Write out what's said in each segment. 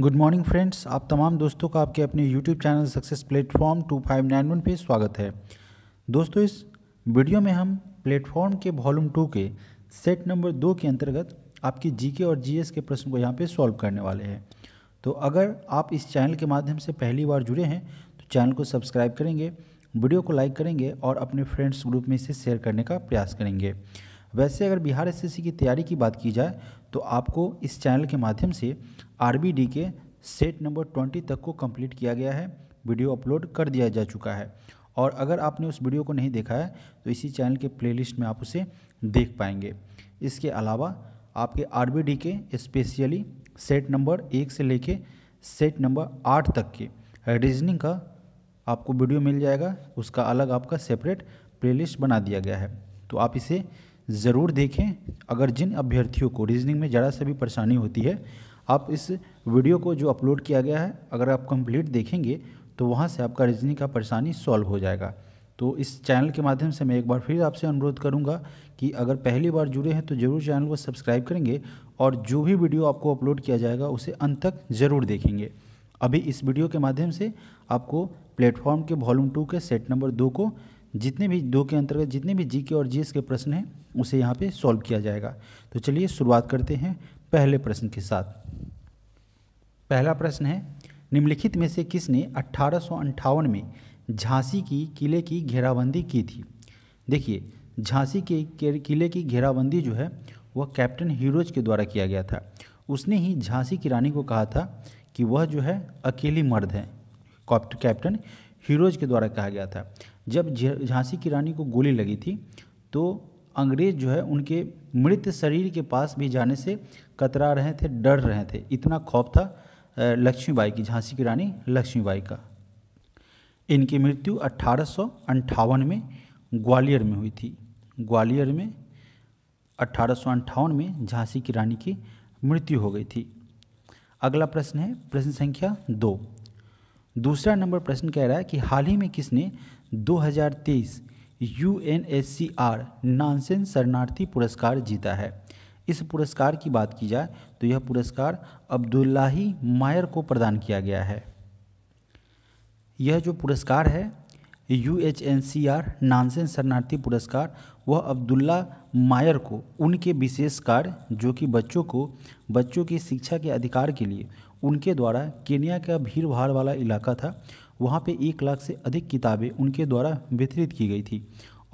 good morning friends आप तमाम दोस्तों का आपके अपने YouTube channel success platform two five nine one पर स्वागत है दोस्तों इस वीडियो में हम प्लेटफॉर्म के वॉल्यूम टू के सेट नंबर दो के अंतर्गत आपकी जीके और जीएस के प्रश्न को यहाँ पे सॉल्व करने वाले हैं तो अगर आप इस चैनल के माध्यम से पहली बार जुड़े हैं तो चैनल को सब्सक्राइब करेंगे वीडियो को लाइक करेंगे और अपने फ्रेंड्स ग्रुप में इसे शेयर करने का प्रयास करेंगे वैसे अगर बिहार एस की तैयारी की बात की जाए तो आपको इस चैनल के माध्यम से आर के सेट नंबर ट्वेंटी तक को कंप्लीट किया गया है वीडियो अपलोड कर दिया जा चुका है और अगर आपने उस वीडियो को नहीं देखा है तो इसी चैनल के प्लेलिस्ट में आप उसे देख पाएंगे इसके अलावा आपके आर के स्पेशली सेट नंबर एक से लेके सेट नंबर आठ तक के रीजनिंग का आपको वीडियो मिल जाएगा उसका अलग आपका सेपरेट प्लेलिस्ट बना दिया गया है तो आप इसे ज़रूर देखें अगर जिन अभ्यर्थियों को रीजनिंग में ज़रा सा भी परेशानी होती है आप इस वीडियो को जो अपलोड किया गया है अगर आप कंप्लीट देखेंगे तो वहाँ से आपका रीजनिंग का परेशानी सॉल्व हो जाएगा तो इस चैनल के माध्यम से मैं एक बार फिर आपसे अनुरोध करूँगा कि अगर पहली बार जुड़े हैं तो ज़रूर चैनल को सब्सक्राइब करेंगे और जो भी वीडियो आपको अपलोड किया जाएगा उसे अंत तक ज़रूर देखेंगे अभी इस वीडियो के माध्यम से आपको प्लेटफॉर्म के वॉल्यूम टू के सेट नंबर दो को जितने भी दो के अंतर्गत जितने भी जी के और जी के प्रश्न हैं उसे यहाँ पे सॉल्व किया जाएगा तो चलिए शुरुआत करते हैं पहले प्रश्न के साथ पहला प्रश्न है निम्नलिखित में से किसने अट्ठारह में झांसी की किले की घेराबंदी की थी देखिए झांसी के किले की घेराबंदी जो है वह कैप्टन हीरोज के द्वारा किया गया था उसने ही झांसी की रानी को कहा था कि वह जो है अकेली मर्द है कैप्टन हीरोज के द्वारा कहा गया था जब झांसी की रानी को गोली लगी थी तो अंग्रेज जो है उनके मृत शरीर के पास भी जाने से कतरा रहे थे डर रहे थे इतना खौफ था लक्ष्मीबाई की झांसी की रानी लक्ष्मीबाई का इनकी मृत्यु अट्ठारह में ग्वालियर में हुई थी ग्वालियर में अट्ठारह में झांसी की रानी की मृत्यु हो गई थी अगला प्रश्न है प्रश्न संख्या दो दूसरा नंबर प्रश्न कह रहा है कि हाल ही में किसने 2023 U N S C R Nansen शरणार्थी पुरस्कार जीता है इस पुरस्कार की बात की जाए तो यह पुरस्कार अब्दुल्लाही मायर को प्रदान किया गया है यह जो पुरस्कार है U H N C R Nansen शरणार्थी पुरस्कार वह अब्दुल्ला मायर को उनके विशेष कार्य जो कि बच्चों को बच्चों की शिक्षा के अधिकार के लिए उनके द्वारा केनिया का भीड़ भाड़ वाला इलाका था वहाँ पे एक लाख से अधिक किताबें उनके द्वारा वितरित की गई थी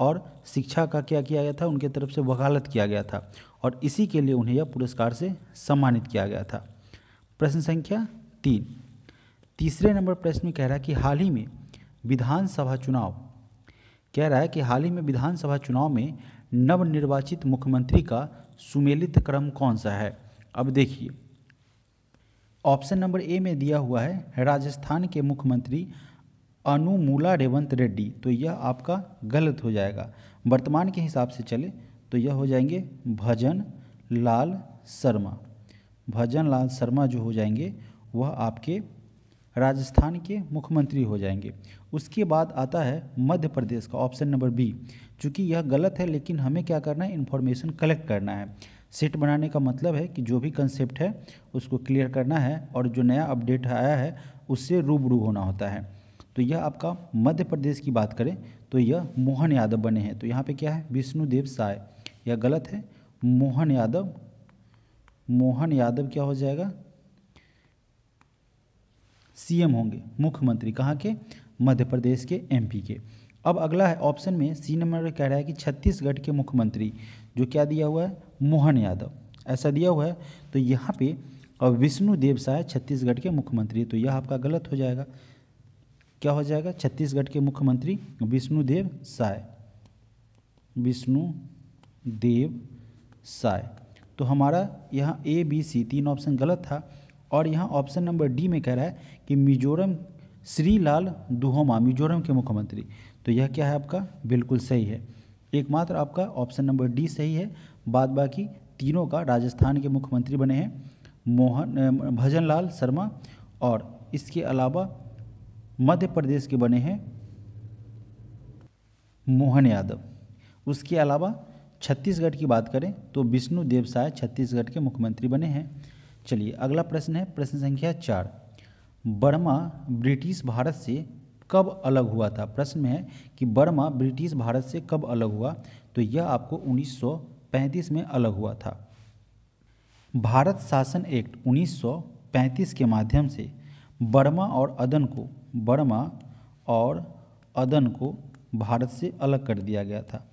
और शिक्षा का क्या किया गया था उनके तरफ से वकालत किया गया था और इसी के लिए उन्हें यह पुरस्कार से सम्मानित किया गया था प्रश्न संख्या तीन तीसरे नंबर प्रश्न में कह रहा है कि हाल ही में विधानसभा चुनाव कह रहा है कि हाल ही में विधानसभा चुनाव में नवनिर्वाचित मुख्यमंत्री का सुमेलित क्रम कौन सा है अब देखिए ऑप्शन नंबर ए में दिया हुआ है राजस्थान के मुख्यमंत्री अनुमूला रेवंत रेड्डी तो यह आपका गलत हो जाएगा वर्तमान के हिसाब से चले तो यह हो जाएंगे भजन लाल शर्मा भजन लाल शर्मा जो हो जाएंगे वह आपके राजस्थान के मुख्यमंत्री हो जाएंगे उसके बाद आता है मध्य प्रदेश का ऑप्शन नंबर बी चूँकि यह गलत है लेकिन हमें क्या करना है इन्फॉर्मेशन कलेक्ट करना है सेट बनाने का मतलब है कि जो भी कंसेप्ट है उसको क्लियर करना है और जो नया अपडेट आया है उससे रूबरू होना होता है तो यह आपका मध्य प्रदेश की बात करें तो यह मोहन यादव बने हैं तो यहाँ पे क्या है विष्णुदेव साय यह गलत है मोहन यादव मोहन यादव क्या हो जाएगा सीएम होंगे मुख्यमंत्री कहाँ के मध्य प्रदेश के एमपी के अब अगला है ऑप्शन में सी नंबर कह रहा है कि छत्तीसगढ़ के मुख्यमंत्री जो क्या दिया हुआ है मोहन यादव ऐसा दिया हुआ है तो यहाँ पे विष्णु देव साय छत्तीसगढ़ के मुख्यमंत्री तो यह आपका गलत हो जाएगा क्या हो जाएगा छत्तीसगढ़ के मुख्यमंत्री विष्णु देव साय विष्णु देव साय तो हमारा यहाँ ए बी सी तीन ऑप्शन गलत था और यहाँ ऑप्शन नंबर डी में कह रहा है कि मिजोरम श्रीलाल दुहोमा मिजोरम के मुख्यमंत्री तो यह क्या है आपका बिल्कुल सही है एकमात्र आपका ऑप्शन नंबर डी सही है बाद बाकी तीनों का राजस्थान के मुख्यमंत्री बने हैं मोहन भजन लाल शर्मा और इसके अलावा मध्य प्रदेश के बने हैं मोहन यादव उसके अलावा छत्तीसगढ़ की बात करें तो विष्णु देवसाय छत्तीसगढ़ के मुख्यमंत्री बने हैं चलिए अगला प्रश्न है प्रश्न संख्या चार बर्मा ब्रिटिश भारत से कब अलग हुआ था प्रश्न में है कि बर्मा ब्रिटिश भारत से कब अलग हुआ तो यह आपको उन्नीस 1935 में अलग हुआ था भारत शासन एक्ट 1935 के माध्यम से बर्मा और अदन को बर्मा और अदन को भारत से अलग कर दिया गया था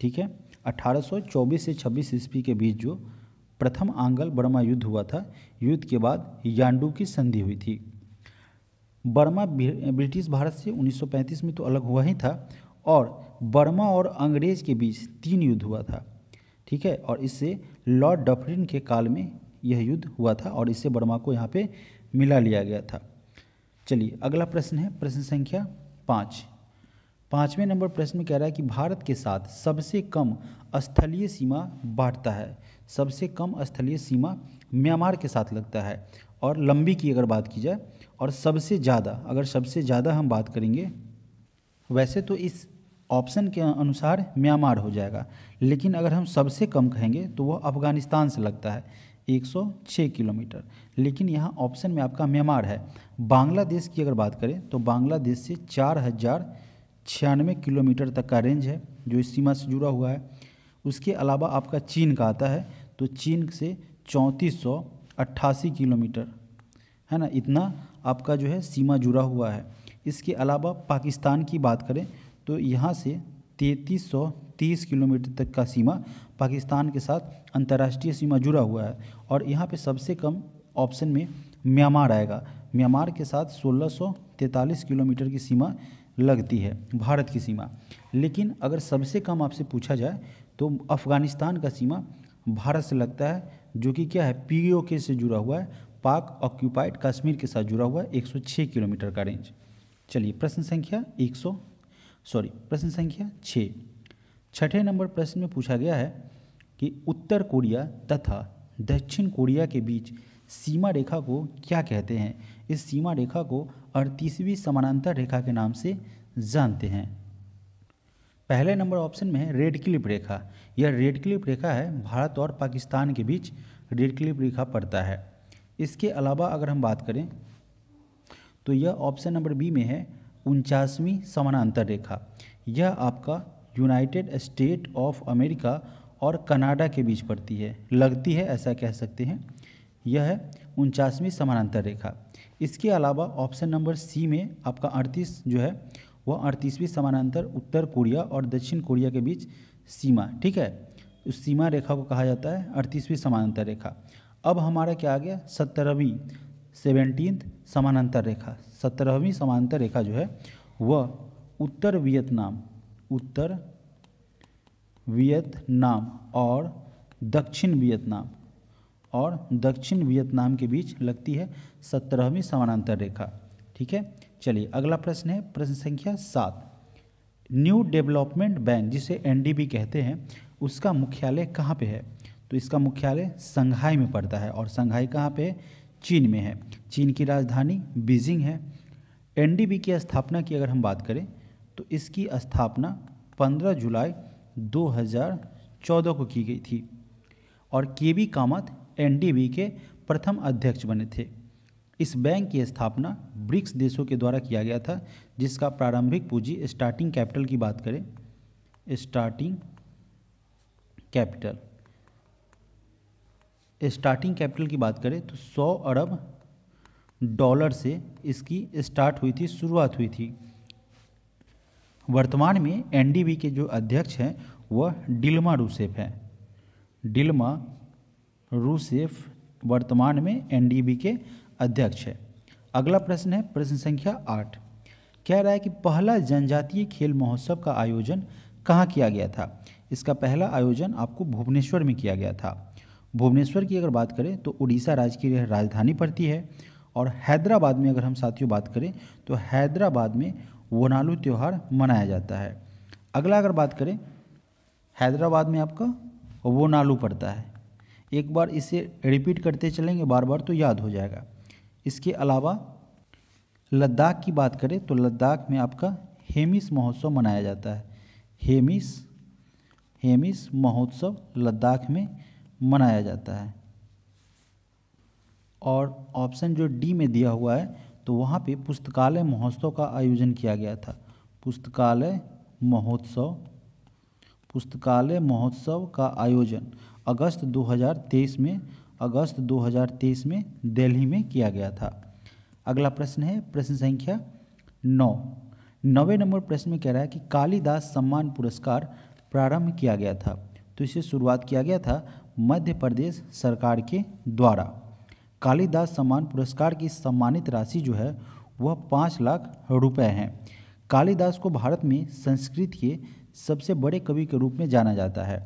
ठीक है 1824 से 26 ईस्वी के बीच जो प्रथम आंगल बर्मा युद्ध हुआ था युद्ध के बाद यांडू की संधि हुई थी बर्मा ब्रिटिश भारत से 1935 में तो अलग हुआ ही था और बर्मा और अंग्रेज के बीच तीन युद्ध हुआ था ठीक है और इससे लॉर्ड डफरिन के काल में यह युद्ध हुआ था और इससे बर्मा को यहाँ पे मिला लिया गया था चलिए अगला प्रश्न है प्रश्न संख्या पाँच पाँचवें नंबर प्रश्न में कह रहा है कि भारत के साथ सबसे कम स्थलीय सीमा बांटता है सबसे कम स्थलीय सीमा म्यांमार के साथ लगता है और लंबी की अगर बात की जाए और सबसे ज़्यादा अगर सबसे ज़्यादा हम बात करेंगे वैसे तो इस ऑप्शन के अनुसार म्यांमार हो जाएगा लेकिन अगर हम सबसे कम कहेंगे तो वह अफगानिस्तान से लगता है 106 किलोमीटर लेकिन यहाँ ऑप्शन में आपका म्यांमार है बांग्लादेश की अगर बात करें तो बांग्लादेश से चार हज़ार छियानवे किलोमीटर तक का रेंज है जो इस सीमा से जुड़ा हुआ है उसके अलावा आपका चीन का आता है तो चीन से चौंतीस सौ अट्ठासी किलोमीटर है ना इतना आपका जो है सीमा जुड़ा हुआ है इसके अलावा पाकिस्तान की बात करें तो यहाँ से तैंतीस सौ तीस किलोमीटर तक का सीमा पाकिस्तान के साथ अंतर्राष्ट्रीय सीमा जुड़ा हुआ है और यहाँ पे सबसे कम ऑप्शन में म्यांमार आएगा म्यांमार के साथ 1643 किलोमीटर की सीमा लगती है भारत की सीमा लेकिन अगर सबसे कम आपसे पूछा जाए तो अफ़गानिस्तान का सीमा भारत से लगता है जो कि क्या है पी से जुड़ा हुआ है पाक ऑक्यूपाइड कश्मीर के साथ जुड़ा हुआ है 106 किलोमीटर का रेंज चलिए प्रश्न संख्या एक सॉरी प्रश्न संख्या छः छठे नंबर प्रश्न में पूछा गया है कि उत्तर कोरिया तथा दक्षिण कोरिया के बीच सीमा रेखा को क्या कहते हैं इस सीमा रेखा को अड़तीसवीं समानांतर रेखा के नाम से जानते हैं पहले नंबर ऑप्शन में है रेड क्लिप रेखा यह रेड क्लिप रेखा है भारत और पाकिस्तान के बीच रेड क्लिप रेखा पड़ता है इसके अलावा अगर हम बात करें तो यह ऑप्शन नंबर बी में है उनचासवीं समानांतर रेखा यह आपका यूनाइटेड स्टेट ऑफ अमेरिका और कनाडा के बीच पड़ती है लगती है ऐसा कह सकते हैं यह है उनचासवीं समानांतर रेखा इसके अलावा ऑप्शन नंबर सी में आपका अड़तीस जो है वह अड़तीसवीं समानांतर उत्तर कोरिया और दक्षिण कोरिया के बीच सीमा ठीक है उस सीमा रेखा को कहा जाता है अड़तीसवीं समानांतर रेखा अब हमारा क्या आ गया सत्तरवीं सेवेंटीन समानांतर रेखा सत्रहवीं समानांतर रेखा जो है वह उत्तर वियतनाम उत्तर वियतनाम और दक्षिण वियतनाम और दक्षिण वियतनाम के बीच लगती है सत्रहवीं समानांतर रेखा ठीक है चलिए अगला प्रश्न है प्रश्न संख्या सात न्यू डेवलपमेंट बैंक जिसे एनडीबी कहते हैं उसका मुख्यालय कहाँ पे है तो इसका मुख्यालय संघाई में पड़ता है और संघाई कहाँ पे है चीन में है चीन की राजधानी बीजिंग है एन की स्थापना की अगर हम बात करें तो इसकी स्थापना 15 जुलाई 2014 को की गई थी और के बी कामत एन के प्रथम अध्यक्ष बने थे इस बैंक की स्थापना ब्रिक्स देशों के द्वारा किया गया था जिसका प्रारंभिक पूंजी स्टार्टिंग कैपिटल की बात करें स्टार्टिंग कैपिटल स्टार्टिंग कैपिटल की बात करें तो सौ अरब डॉलर से इसकी स्टार्ट हुई थी शुरुआत हुई थी वर्तमान में एनडीबी के जो अध्यक्ष हैं वह डिल्मा रूसेफ है डिल्मा रूसेफ वर्तमान में एनडीबी के अध्यक्ष है अगला प्रश्न है प्रश्न संख्या आठ कह रहा है कि पहला जनजातीय खेल महोत्सव का आयोजन कहाँ किया गया था इसका पहला आयोजन आपको भुवनेश्वर में किया गया था भुवनेश्वर की अगर बात करें तो उड़ीसा राज्य की राजधानी पड़ती है और हैदराबाद में अगर हम साथियों बात करें तो हैदराबाद में वनालू त्यौहार मनाया जाता है अगला अगर बात करें हैदराबाद में आपका वनालू पड़ता है एक बार इसे रिपीट करते चलेंगे बार बार तो याद हो जाएगा इसके अलावा लद्दाख की बात करें तो लद्दाख में आपका हेमिस महोत्सव मनाया जाता है हेमिस हेमिस महोत्सव लद्दाख में मनाया जाता है और ऑप्शन जो डी में दिया हुआ है तो वहाँ पे पुस्तकालय महोत्सव का आयोजन किया गया था पुस्तकालय महोत्सव पुस्तकालय महोत्सव का आयोजन अगस्त 2023 में अगस्त 2023 में दिल्ली में किया गया था अगला प्रश्न है प्रश्न संख्या नौ नवे नंबर प्रश्न में कह रहा है कि कालिदास सम्मान पुरस्कार प्रारंभ किया गया था तो इसे शुरुआत किया गया था मध्य प्रदेश सरकार के द्वारा कालिदास सम्मान पुरस्कार की सम्मानित राशि जो है वह पाँच लाख रुपए हैं कालिदास को भारत में संस्कृत के सबसे बड़े कवि के रूप में जाना जाता है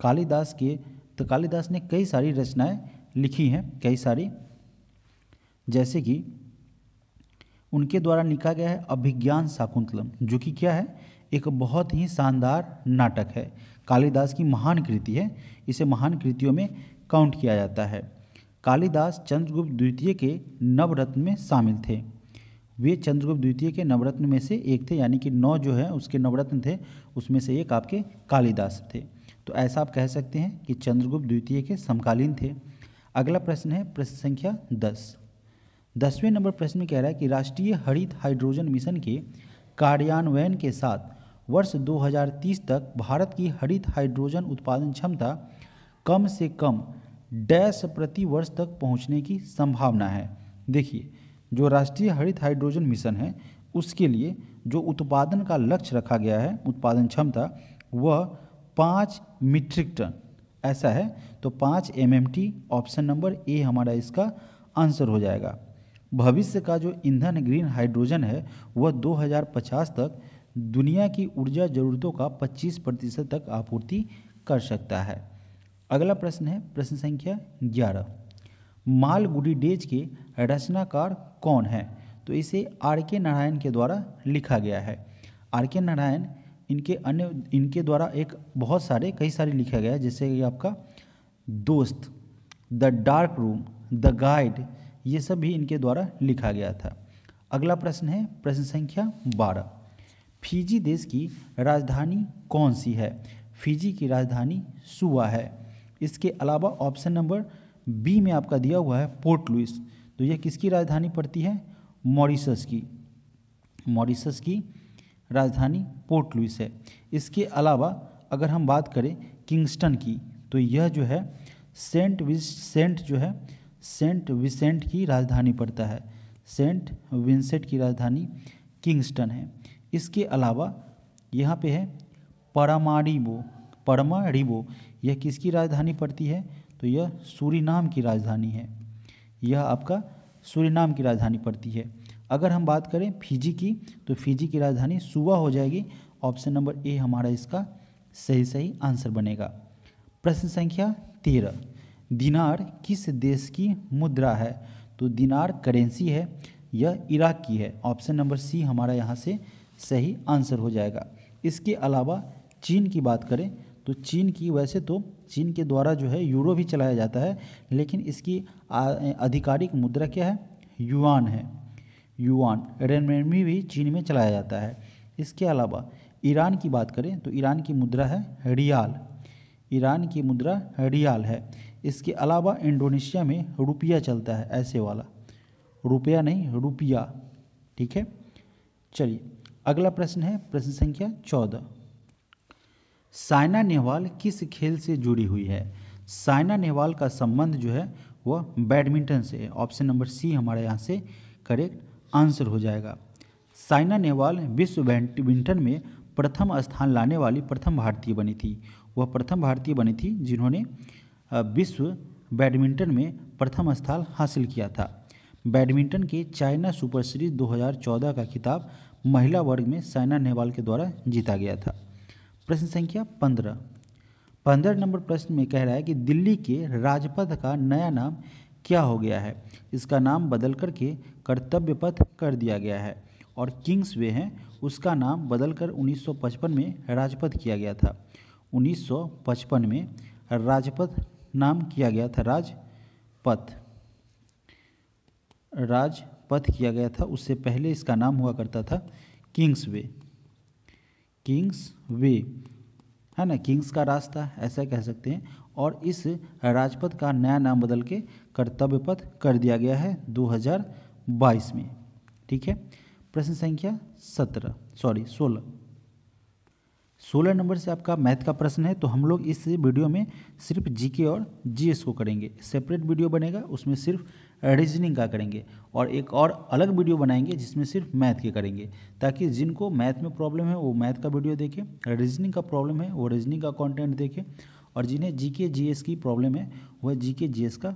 कालिदास के तो कालिदास ने कई सारी रचनाएं लिखी हैं कई सारी जैसे कि उनके द्वारा लिखा गया है अभिज्ञान शाकुंतलम जो कि क्या है एक बहुत ही शानदार नाटक है कालिदास की महान कृति है इसे महान कृतियों में काउंट किया जाता है कालिदास चंद्रगुप्त द्वितीय के नवरत्न में शामिल थे वे चंद्रगुप्त द्वितीय के नवरत्न में से एक थे यानी कि नौ जो है उसके नवरत्न थे उसमें से एक आपके कालिदास थे तो ऐसा आप कह सकते हैं कि चंद्रगुप्त द्वितीय के समकालीन थे अगला प्रश्न है प्रश्न संख्या दस दसवें नंबर प्रश्न में कह रहा है कि राष्ट्रीय हरित हाइड्रोजन मिशन के कार्यान्वयन के साथ वर्ष 2030 तक भारत की हरित हाइड्रोजन उत्पादन क्षमता कम से कम डैश प्रति वर्ष तक पहुंचने की संभावना है देखिए जो राष्ट्रीय हरित हाइड्रोजन मिशन है उसके लिए जो उत्पादन का लक्ष्य रखा गया है उत्पादन क्षमता वह पाँच मीट्रिक टन ऐसा है तो पाँच एम ऑप्शन नंबर ए हमारा इसका आंसर हो जाएगा भविष्य का जो ईंधन ग्रीन हाइड्रोजन है वह 2050 तक दुनिया की ऊर्जा ज़रूरतों का 25 प्रतिशत तक आपूर्ति कर सकता है अगला प्रश्न है प्रश्न संख्या 11 मालगुडी डेज के रचनाकार कौन है तो इसे आर के नारायण के द्वारा लिखा गया है आर के नारायण इनके अन्य इनके द्वारा एक बहुत सारे कई सारे लिखा गया है जैसे कि आपका दोस्त the dark room the guide ये सब भी इनके द्वारा लिखा गया था अगला प्रश्न है प्रश्न संख्या बारह फिजी देश की राजधानी कौन सी है फिजी की राजधानी सुआ है इसके अलावा ऑप्शन नंबर बी में आपका दिया हुआ है पोर्ट लुइस तो यह किसकी राजधानी पड़ती है मॉरिशस की मॉरिशस की राजधानी पोर्ट लुइस है इसके अलावा अगर हम बात करें किंगस्टन की तो यह जो है सेंट विसेंट जो है सेंट विसेंट की राजधानी पड़ता है सेंट विंसेंट की राजधानी किंगस्टन है इसके अलावा यहाँ पे है परमाणिबो परमाणिबो यह किसकी राजधानी पड़ती है तो यह सूरीनाम की राजधानी है यह आपका सूरीनाम की राजधानी पड़ती है अगर हम बात करें फिजी की तो फिजी की राजधानी सुबह हो जाएगी ऑप्शन नंबर ए हमारा इसका सही सही आंसर बनेगा प्रश्न संख्या तेरह दिनार किस देश की मुद्रा है तो दिनार करेंसी है यह इराक की है ऑप्शन नंबर सी हमारा यहाँ से सही आंसर हो जाएगा इसके अलावा चीन की बात करें तो चीन की वैसे तो चीन के द्वारा जो है यूरो भी चलाया जाता है लेकिन इसकी आधिकारिक मुद्रा क्या है युआन है युआन रेनमी भी चीन में चलाया जाता है इसके अलावा ईरान की बात करें तो ईरान की मुद्रा है रियाल ईरान की मुद्रा रियाल है इसके अलावा इंडोनेशिया में रुपया चलता है ऐसे वाला रुपया नहीं रुपया ठीक है चलिए अगला प्रश्न है प्रश्न संख्या चौदह साइना नेहवाल किस खेल से जुड़ी हुई है साइना नेहवाल का संबंध जो है वह बैडमिंटन से है ऑप्शन नंबर सी हमारे यहाँ से करेक्ट आंसर हो जाएगा साइना नेहवाल विश्व बैडमिंटन में प्रथम स्थान लाने वाली प्रथम भारतीय बनी थी वह प्रथम भारतीय बनी थी जिन्होंने विश्व बैडमिंटन में प्रथम स्थान हासिल किया था बैडमिंटन के चाइना सुपर सीरीज 2014 का खिताब महिला वर्ग में साइना नेहवाल के द्वारा जीता गया था प्रश्न संख्या पंद्रह पंद्रह नंबर प्रश्न में कह रहा है कि दिल्ली के राजपथ का नया नाम क्या हो गया है इसका नाम बदल करके कर्तव्य पथ कर दिया गया है और किंग्स वे हैं उसका नाम बदलकर 1955 में राजपथ किया गया था 1955 में राजपथ नाम किया गया था राजपथ राज पथ किया गया था उससे पहले इसका नाम हुआ करता था किंग्स वे किंग्स वे है ना किंग्स का रास्ता ऐसा कह सकते हैं और इस राजपथ का नया नाम बदल के कर्तव्य पथ कर दिया गया है 2022 में ठीक है प्रश्न संख्या 17 सॉरी 16 सोलह नंबर से आपका मैथ का प्रश्न है तो हम लोग इस वीडियो में सिर्फ जीके और जीएस को करेंगे सेपरेट वीडियो बनेगा उसमें सिर्फ रीजनिंग का करेंगे और एक और अलग वीडियो बनाएंगे जिसमें सिर्फ मैथ के करेंगे ताकि जिनको मैथ में प्रॉब्लम है वो मैथ का वीडियो देखें रीजनिंग का प्रॉब्लम है वो रीजनिंग का कॉन्टेंट देखें और जिन्हें जी के की प्रॉब्लम है वह जी के का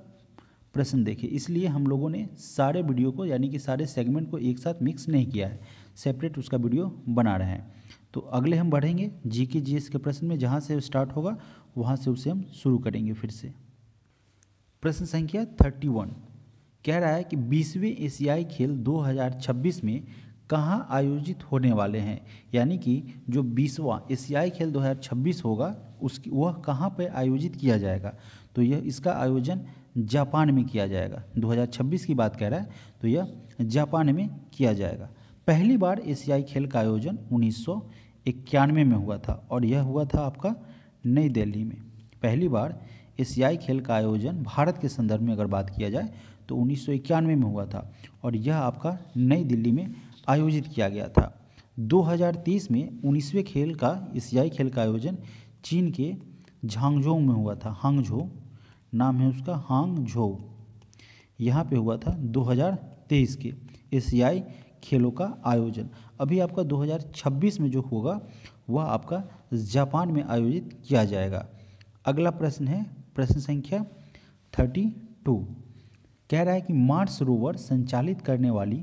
प्रश्न देखें इसलिए हम लोगों ने सारे वीडियो को यानी कि सारे सेगमेंट को एक साथ मिक्स नहीं किया है सेपरेट उसका वीडियो बना रहे हैं तो अगले हम बढ़ेंगे जी के जी के प्रश्न में जहाँ से स्टार्ट होगा वहाँ से उसे हम शुरू करेंगे फिर से प्रश्न संख्या थर्टी वन कह रहा है कि बीसवें एशियाई खेल 2026 में कहाँ आयोजित होने वाले हैं यानी कि जो बीसवा एशियाई खेल 2026 होगा उसकी वह कहाँ पर आयोजित किया जाएगा तो यह इसका आयोजन जापान में किया जाएगा 2026 की बात कह रहा है तो यह जापान में किया जाएगा पहली बार एशियाई खेल का आयोजन उन्नीस में हुआ था और यह हुआ था आपका नई दिल्ली में पहली बार एशियाई खेल का आयोजन भारत के संदर्भ में अगर बात किया जाए तो उन्नीस में हुआ था और यह आपका नई दिल्ली में आयोजित किया गया था 2030 में उन्नीसवें खेल का एशियाई खेल का आयोजन चीन के झांगझोंग में हुआ था हांगझो नाम है उसका हांगझो यहाँ पे हुआ था 2023 के एशियाई खेलों का आयोजन अभी आपका 2026 में जो होगा वह आपका जापान में आयोजित किया जाएगा अगला प्रश्न है प्रश्न संख्या 32 कह रहा है कि मार्स रोवर संचालित करने वाली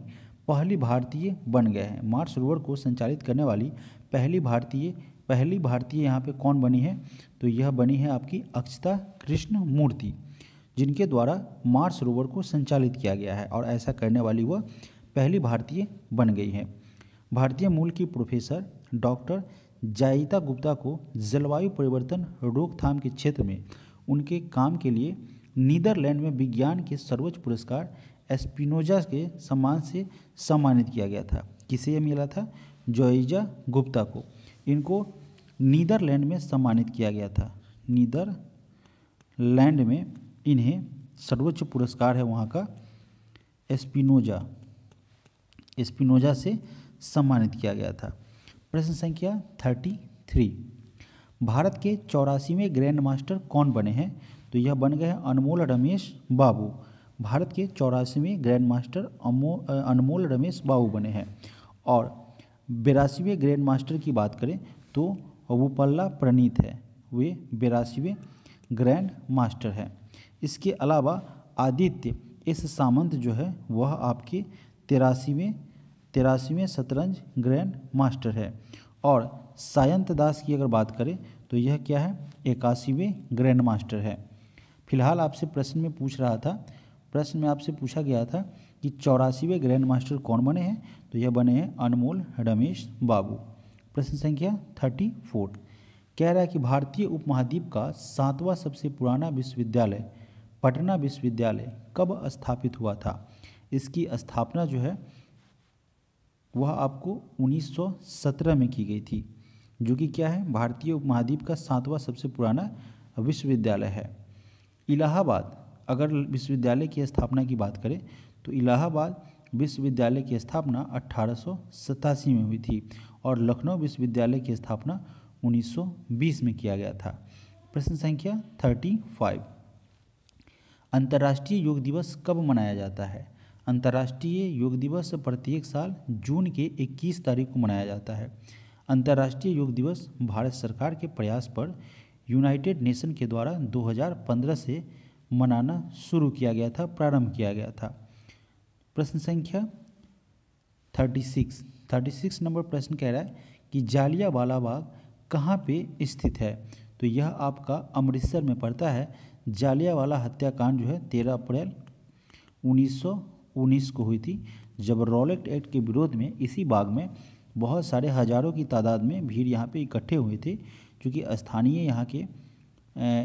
पहली भारतीय बन गए हैं मार्स रोवर को संचालित करने वाली पहली भारतीय पहली भारतीय यहाँ पे कौन बनी है तो यह बनी है आपकी अक्षता कृष्ण मूर्ति जिनके द्वारा मार्स रोवर को संचालित किया गया है और ऐसा करने वाली वह पहली भारतीय बन गई है भारतीय मूल की प्रोफेसर डॉक्टर जायिता गुप्ता को जलवायु परिवर्तन रोकथाम के क्षेत्र में उनके काम के लिए नीदरलैंड में विज्ञान के सर्वोच्च पुरस्कार एस्पिनोजा के सम्मान से सम्मानित किया गया था किसे यह मिला था जोइजा गुप्ता को इनको नीदरलैंड में सम्मानित किया गया था नीदरलैंड में इन्हें सर्वोच्च पुरस्कार है वहाँ का एस्पिनोजा एस्पिनोजा से सम्मानित किया गया था प्रश्न संख्या थर्टी थ्री भारत के चौरासीवें ग्रैंड मास्टर कौन बने हैं तो यह बन गए अनमोल रमेश बाबू भारत के चौरासीवें ग्रैंड मास्टर अनमोल रमेश बाबू बने हैं और बेरासीवें ग्रैंड मास्टर की बात करें तो अबूपल्ला प्रणीत है वे बेरासीवें ग्रैंड मास्टर हैं इसके अलावा आदित्य एस सामंत जो है वह आपके तेरासीवें तेरासीवें शतरंज ग्रैंड मास्टर है और सायंत दास की अगर बात करें तो यह क्या है इक्यासीवें ग्रैंड मास्टर है फिलहाल आपसे प्रश्न में पूछ रहा था प्रश्न में आपसे पूछा गया था कि चौरासीवें ग्रैंड मास्टर कौन बने हैं तो यह बने हैं अनमोल रमेश बाबू प्रश्न संख्या थर्टी फोर कह रहा है कि भारतीय उपमहाद्वीप का सातवां सबसे पुराना विश्वविद्यालय पटना विश्वविद्यालय कब स्थापित हुआ था इसकी स्थापना जो है वह आपको 1917 में की गई थी जो कि क्या है भारतीय उपमहाद्वीप का सातवां सबसे पुराना विश्वविद्यालय है इलाहाबाद अगर विश्वविद्यालय की स्थापना की बात करें तो इलाहाबाद विश्वविद्यालय की स्थापना अट्ठारह में हुई थी और लखनऊ विश्वविद्यालय की स्थापना 1920 में किया गया था प्रश्न संख्या 35 अंतर्राष्ट्रीय योग दिवस कब मनाया जाता है अंतर्राष्ट्रीय योग दिवस प्रत्येक साल जून के 21 तारीख को मनाया जाता है अंतर्राष्ट्रीय योग दिवस भारत सरकार के प्रयास पर यूनाइटेड नेशन के द्वारा 2015 से मनाना शुरू किया गया था प्रारंभ किया गया था प्रश्न संख्या 36 36 नंबर प्रश्न कह रहा है कि जालिया वाला बाग कहाँ पे स्थित है तो यह आपका अमृतसर में पड़ता है जालिया वाला हत्याकांड जो है 13 अप्रैल 1919 को हुई थी जब रॉलेट एक्ट के विरोध में इसी बाग में बहुत सारे हज़ारों की तादाद में भीड़ यहाँ पे इकट्ठे हुए थे क्योंकि स्थानीय यहाँ के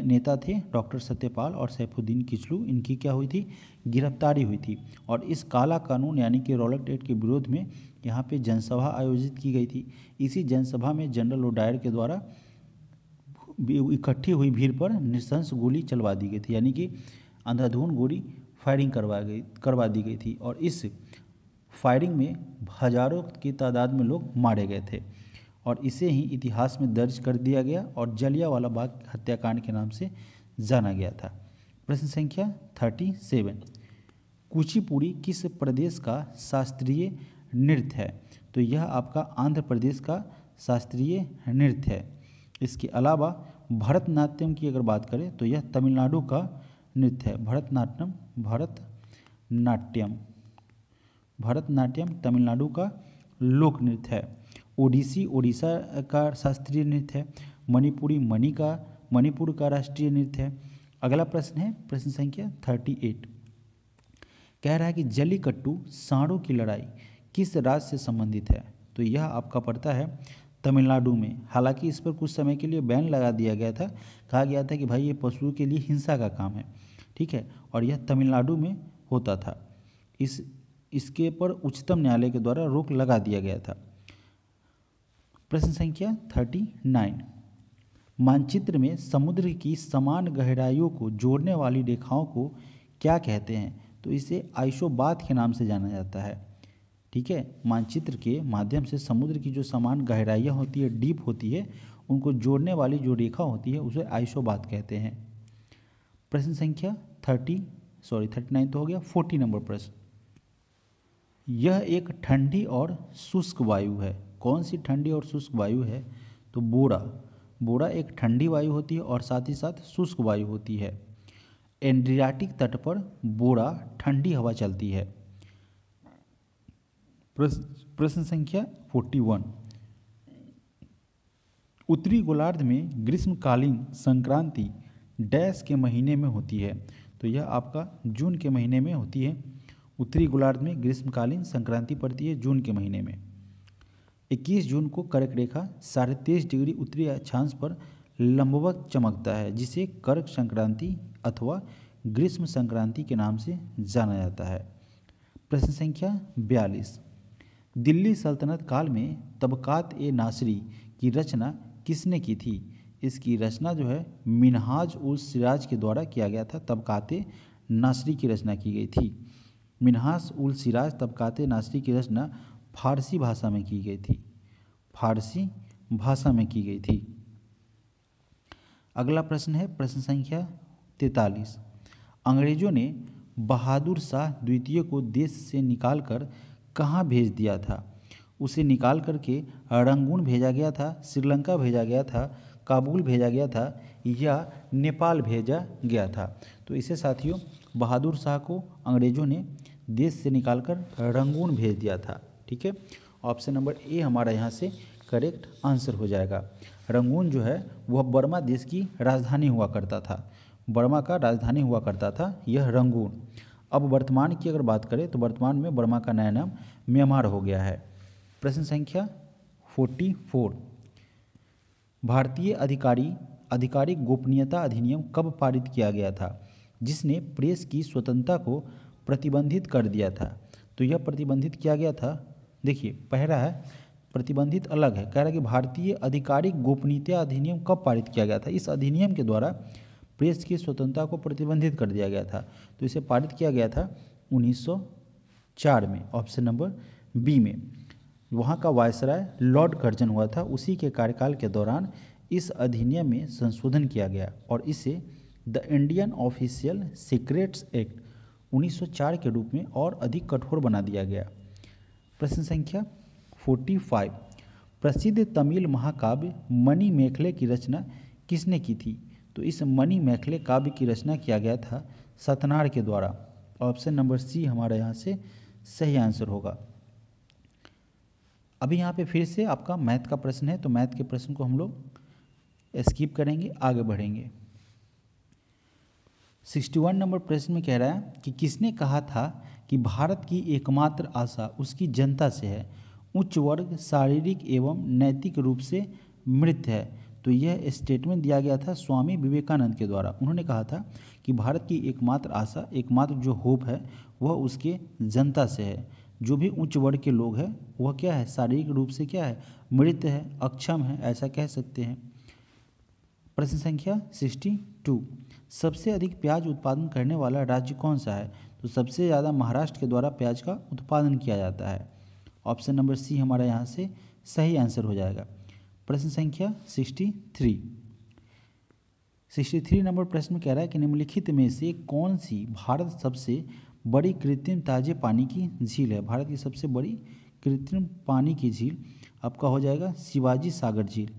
नेता थे डॉक्टर सत्यपाल और सैफुद्दीन किचलू इनकी क्या हुई थी गिरफ्तारी हुई थी और इस काला कानून यानी कि रोलक एक्ट के विरोध में यहाँ पे जनसभा आयोजित की गई थी इसी जनसभा में जनरल ओडायर के द्वारा इकट्ठी हुई भीड़ पर निशंस गोली चलवा दी गई थी यानी कि अंधाधुन गोली फायरिंग करवा गई करवा दी गई थी और इस फायरिंग में हजारों की तादाद में लोग मारे गए थे और इसे ही इतिहास में दर्ज कर दिया गया और जलियावाला बाग हत्याकांड के नाम से जाना गया था प्रश्न संख्या थर्टी सेवन कुचिपुड़ी किस प्रदेश का शास्त्रीय नृत्य है तो यह आपका आंध्र प्रदेश का शास्त्रीय नृत्य है इसके अलावा भरतनाट्यम की अगर बात करें तो यह तमिलनाडु का नृत्य है भरतनाट्यम भरतनाट्यम भरतनाट्यम तमिलनाडु का लोक नृत्य है ओडिसी ओडिशा का शास्त्रीय नृत्य है मणिपुरी मणि का मणिपुर का राष्ट्रीय नृत्य है अगला प्रश्न है प्रश्न संख्या थर्टी एट कह रहा है कि जलीकट्टू साड़ों की लड़ाई किस राज्य से संबंधित है तो यह आपका पड़ता है तमिलनाडु में हालांकि इस पर कुछ समय के लिए बैन लगा दिया गया था कहा गया था कि भाई ये पशुओं के लिए हिंसा का काम है ठीक है और यह तमिलनाडु में होता था इस इसके पर उच्चतम न्यायालय के द्वारा रोक लगा दिया गया था प्रश्न संख्या थर्टी नाइन मानचित्र में समुद्र की समान गहराइयों को जोड़ने वाली रेखाओं को क्या कहते हैं तो इसे आइसोबाथ के नाम से जाना जाता है ठीक है मानचित्र के माध्यम से समुद्र की जो समान गहराइयाँ होती है डीप होती है उनको जोड़ने वाली जो रेखा होती है उसे आइसोबाथ कहते हैं प्रश्न संख्या थर्टी सॉरी थर्टी नाइन तो हो गया फोर्टी नंबर प्रश्न यह एक ठंडी और शुष्क वायु है कौन सी ठंडी और शुष्क वायु है तो बोरा बोरा एक ठंडी वायु होती है और साथ ही साथ शुष्क वायु होती है एंड्रियाटिक तट पर बोरा ठंडी हवा चलती है प्रश्न संख्या फोर्टी वन उत्तरी गोलार्ध में ग्रीष्मकालीन संक्रांति डैश के महीने में होती है तो यह आपका जून के महीने में होती है उत्तरी गोलार्ध में ग्रीष्मकालीन संक्रांति पड़ती है जून के महीने में 21 जून को कर्क रेखा साढ़े तेईस डिग्री उत्तरी अक्षांश पर लंबवत चमकता है जिसे कर्क संक्रांति अथवा ग्रीष्म संक्रांति के नाम से जाना जाता है प्रश्न संख्या बयालीस दिल्ली सल्तनत काल में तबकात ए नासरी की रचना किसने की थी इसकी रचना जो है मिनहाज उल सिराज के द्वारा किया गया था तबकात नासरी की रचना की गई थी मिनहास उल सिराज तबकात नासरी की रचना फारसी भाषा में की गई थी फारसी भाषा में की गई थी अगला प्रश्न है प्रश्न संख्या तैतालीस अंग्रेजों ने बहादुर शाह द्वितीय को देश से निकालकर कहाँ भेज दिया था उसे निकाल करके रंगून भेजा गया था श्रीलंका भेजा गया था काबुल भेजा गया था या नेपाल भेजा गया था तो इसे साथियों बहादुर शाह को अंग्रेज़ों ने देश से निकालकर रंगून भेज दिया था ठीक है ऑप्शन नंबर ए हमारा यहाँ से करेक्ट आंसर हो जाएगा रंगून जो है वह बर्मा देश की राजधानी हुआ करता था बर्मा का राजधानी हुआ करता था यह रंगून अब वर्तमान की अगर बात करें तो वर्तमान में बर्मा का नया नाम म्यांमार हो गया है प्रश्न संख्या 44 भारतीय अधिकारी आधिकारिक गोपनीयता अधिनियम कब पारित किया गया था जिसने प्रेस की स्वतंत्रता को प्रतिबंधित कर दिया था तो यह प्रतिबंधित किया गया था देखिए पहला है प्रतिबंधित अलग है कह रहा है कि भारतीय आधिकारिक गोपनीयता अधिनियम कब पारित किया गया था इस अधिनियम के द्वारा प्रेस की स्वतंत्रता को प्रतिबंधित कर दिया गया था तो इसे पारित किया गया था 1904 में ऑप्शन नंबर बी में वहाँ का वायसराय लॉर्ड कर्जन हुआ था उसी के कार्यकाल के दौरान इस अधिनियम में संशोधन किया गया और इसे the Indian Official Secrets Act 1904 के रूप में और अधिक कठोर बना दिया गया प्रश्न संख्या 45 प्रसिद्ध तमिल महाकाव्य मणि मेखले की रचना किसने की थी तो इस मणि मेखले काव्य की रचना किया गया था सतनार के द्वारा ऑप्शन नंबर सी हमारे यहाँ से सही आंसर होगा अभी यहाँ पे फिर से आपका मैथ का प्रश्न है तो मैथ के प्रश्न को हम लोग स्किप करेंगे आगे बढ़ेंगे सिक्सटी वन नंबर प्रश्न में कह रहा है कि किसने कहा था कि भारत की एकमात्र आशा उसकी जनता से है उच्च वर्ग शारीरिक एवं नैतिक रूप से मृत है तो यह स्टेटमेंट दिया गया था स्वामी विवेकानंद के द्वारा उन्होंने कहा था कि भारत की एकमात्र आशा एकमात्र जो होप है वह उसके जनता से है जो भी उच्च वर्ग के लोग हैं वह क्या है शारीरिक रूप से क्या है मृत है अक्षम है ऐसा कह सकते हैं प्रश्न संख्या सिक्सटी टू सबसे अधिक प्याज उत्पादन करने वाला राज्य कौन सा है तो सबसे ज़्यादा महाराष्ट्र के द्वारा प्याज का उत्पादन किया जाता है ऑप्शन नंबर सी हमारे यहाँ से सही आंसर हो जाएगा प्रश्न संख्या sixty three sixty three number प्रश्न में कह रहा है कि निम्नलिखित में से कौन सी भारत सबसे बड़ी कृत्रिम ताजे पानी की झील है भारत की सबसे बड़ी कृत्रिम पानी की झील आपका हो जाएगा शिवाजी सागर झील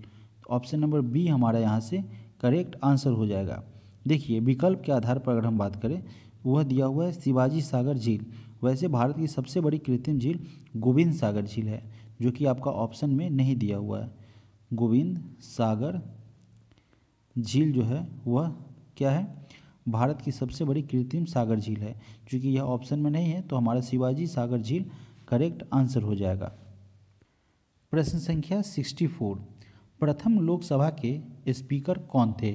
ऑप्शन नंबर बी हमारा यहाँ से करेक्ट आंसर हो जाएगा देखिए विकल्प के आधार पर अगर हम बात करें वह दिया हुआ है शिवाजी सागर झील वैसे भारत की सबसे बड़ी कृत्रिम झील गोविंद सागर झील है जो कि आपका ऑप्शन में नहीं दिया हुआ है गोविंद सागर झील जो है वह क्या है भारत की सबसे बड़ी कृत्रिम सागर झील है चूँकि यह ऑप्शन में नहीं है तो हमारा शिवाजी सागर झील करेक्ट आंसर हो जाएगा प्रश्न संख्या 64 प्रथम लोकसभा के स्पीकर कौन थे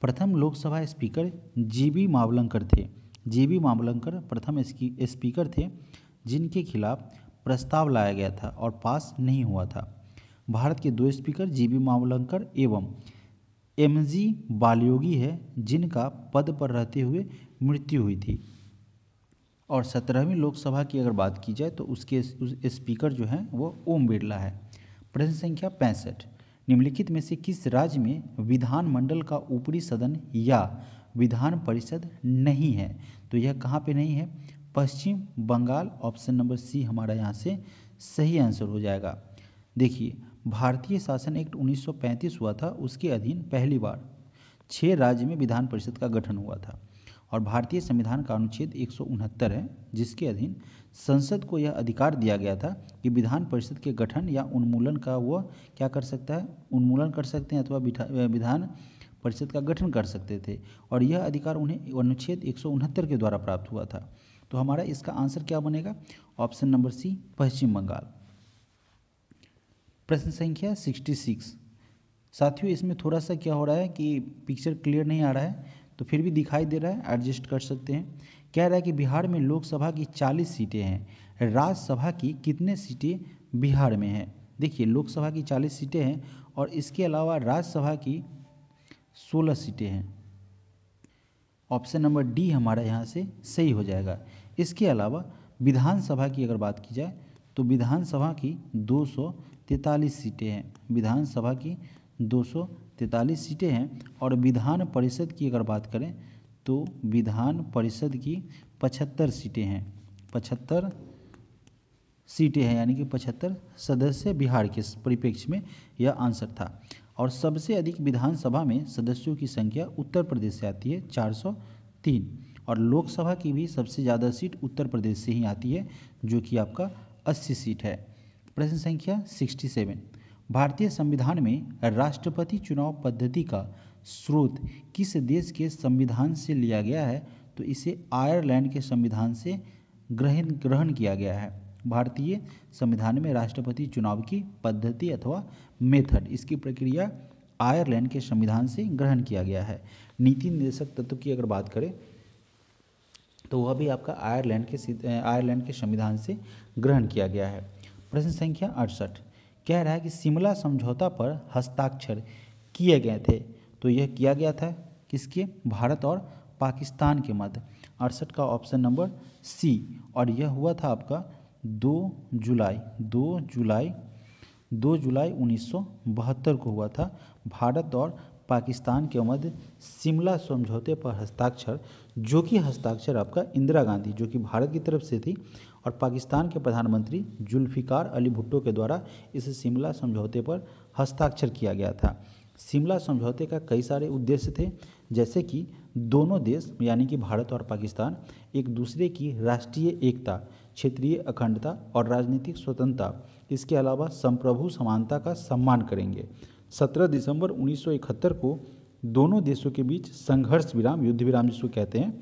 प्रथम Lok Sabha speaker G B Mavlankar थे जी बी मावलंकर प्रथम स्पीकर थे जिनके खिलाफ प्रस्ताव लाया गया था और पास नहीं हुआ था भारत के दो स्पीकर जी बी मावलंकर एवं एम जी बालयोगी है जिनका पद पर रहते हुए मृत्यु हुई थी और सत्रहवीं लोकसभा की अगर बात की जाए तो उसके उस स्पीकर जो हैं वो ओम बिरला है प्रश्न संख्या पैंसठ निम्नलिखित में से किस राज्य में विधानमंडल का ऊपरी सदन या विधान परिषद नहीं है तो यह कहाँ पे नहीं है Paschim Bengal option number C हमारा यहाँ से सही आंसर हो जाएगा देखिए भारतीय शासन एक्ट 1935 हुआ था उसके अधीन पहली बार छः राज्य में विधान परिषद का गठन हुआ था और भारतीय संविधान का अनुच्छेद एक है जिसके अधीन संसद को यह अधिकार दिया गया था कि विधान परिषद के गठन या उन्मूलन का वह क्या कर सकता है उन्मूलन कर सकते हैं अथवा विधान परिषद का गठन कर सकते थे और यह अधिकार उन्हें अनुच्छेद एक के द्वारा प्राप्त हुआ था तो हमारा इसका आंसर क्या बनेगा option number C Paschim Bengal प्रश्न संख्या 66 साथियों इसमें थोड़ा सा क्या हो रहा है कि पिक्चर क्लियर नहीं आ रहा है तो फिर भी दिखाई दे रहा है एडजस्ट कर सकते हैं कह रहा है कि बिहार में लोकसभा की चालीस सीटें हैं राज्यसभा की कितने सीटें बिहार में हैं देखिए लोकसभा की चालीस सीटें हैं और इसके अलावा राज्यसभा की सोलह सीटें हैं ऑप्शन नंबर डी हमारा यहाँ से सही हो जाएगा इसके अलावा विधानसभा की अगर बात की जाए तो विधानसभा की दो सीटें हैं विधानसभा की दो तैंतालीस सीटें हैं और विधान परिषद की अगर बात करें तो विधान परिषद की पचहत्तर सीटें हैं पचहत्तर सीटें हैं यानी कि पचहत्तर सदस्य बिहार के परिप्रेक्ष्य में यह आंसर था और सबसे अधिक विधानसभा में सदस्यों की संख्या उत्तर प्रदेश से आती है 403 और लोकसभा की भी सबसे ज़्यादा सीट उत्तर प्रदेश से ही आती है जो कि आपका 80 सीट है प्रश्न संख्या 67 भारतीय संविधान में राष्ट्रपति चुनाव पद्धति का स्रोत किस देश के संविधान से लिया गया है तो इसे आयरलैंड के संविधान से ग्रहण ग्रहण किया गया है भारतीय संविधान में राष्ट्रपति चुनाव की पद्धति अथवा मेथड इसकी प्रक्रिया आयरलैंड के संविधान से ग्रहण किया गया है नीति निर्देशक तत्व की अगर बात करें तो वह भी आपका आयरलैंड के आयरलैंड के संविधान से ग्रहण किया गया है प्रश्न संख्या अड़सठ कह रहा है कि शिमला समझौता पर हस्ताक्षर किए गए थे तो यह किया गया था किसके भारत और पाकिस्तान के मध्य अड़सठ का ऑप्शन नंबर सी और यह हुआ था आपका दो जुलाई दो जुलाई दो जुलाई उन्नीस को हुआ था भारत और पाकिस्तान के मध्य शिमला समझौते पर हस्ताक्षर जो कि हस्ताक्षर आपका इंदिरा गांधी जो कि भारत की तरफ से थी और पाकिस्तान के प्रधानमंत्री जुल्फ़िकार अली भुट्टो के द्वारा इस शिमला समझौते पर हस्ताक्षर किया गया था शिमला समझौते का कई सारे उद्देश्य थे जैसे कि दोनों देश यानी कि भारत और पाकिस्तान एक दूसरे की राष्ट्रीय एकता क्षेत्रीय अखंडता और राजनीतिक स्वतंत्रता इसके अलावा संप्रभु समानता का सम्मान करेंगे 17 दिसंबर 1971 को दोनों देशों के बीच संघर्ष विराम युद्ध विराम जिसको कहते हैं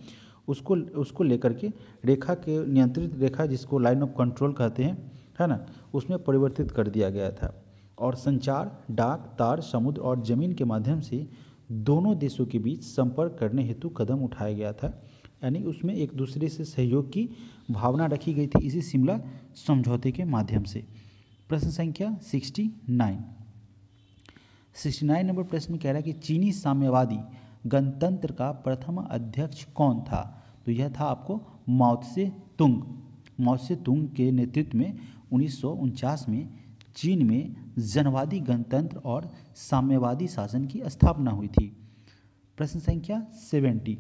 उसको उसको लेकर के रेखा के नियंत्रित रेखा जिसको लाइन ऑफ कंट्रोल कहते हैं है ना उसमें परिवर्तित कर दिया गया था और संचार डाक तार समुद्र और जमीन के माध्यम से दोनों देशों के बीच संपर्क करने हेतु कदम उठाया गया था यानी उसमें एक दूसरे से सहयोग की भावना रखी गई थी इसी शिमला समझौते के माध्यम से प्रश्न संख्या sixty nine sixty nine number प्रश्न में कह रहा है कि चीनी साम्यवादी गणतंत्र का प्रथम अध्यक्ष कौन था तो यह था आपको माओत्से तुंग माओत्से तुंग के नेतृत्व में उन्नीस में चीन में जनवादी गणतंत्र और साम्यवादी शासन की स्थापना हुई थी प्रश्न संख्या सेवेंटी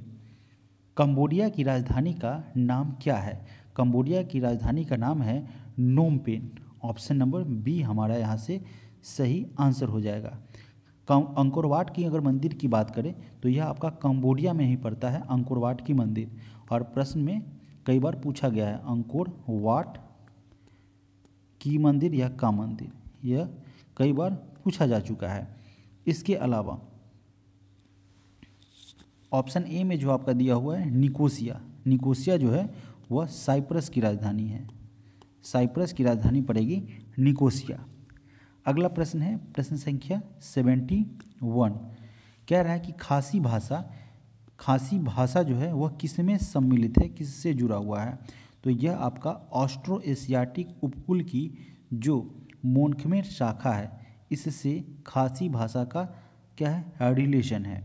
कंबोडिया की राजधानी का नाम क्या है कंबोडिया की राजधानी का नाम है नोमपेन ऑप्शन नंबर बी हमारा यहाँ से सही आंसर हो जाएगा अंकुरवाट की अगर मंदिर की बात करें तो यह आपका कंबोडिया में ही पड़ता है अंकुरवाट की मंदिर और प्रश्न में कई बार पूछा गया है अंकुरवाट की मंदिर या का मंदिर यह कई बार पूछा जा चुका है इसके अलावा ऑप्शन ए में जो आपका दिया हुआ है निकोसिया निकोसिया जो है वह साइप्रस की राजधानी है साइप्रस की राजधानी पड़ेगी निकोसिया अगला प्रश्न है प्रश्न संख्या सेवेंटी वन कह रहा है कि खासी भाषा खासी भाषा जो है वह किस में सम्मिलित है किससे जुड़ा हुआ है तो यह आपका ऑस्ट्रो एशियाटिक उपकुल की जो मोनखमेर शाखा है इससे खासी भाषा का क्या है रिलेशन है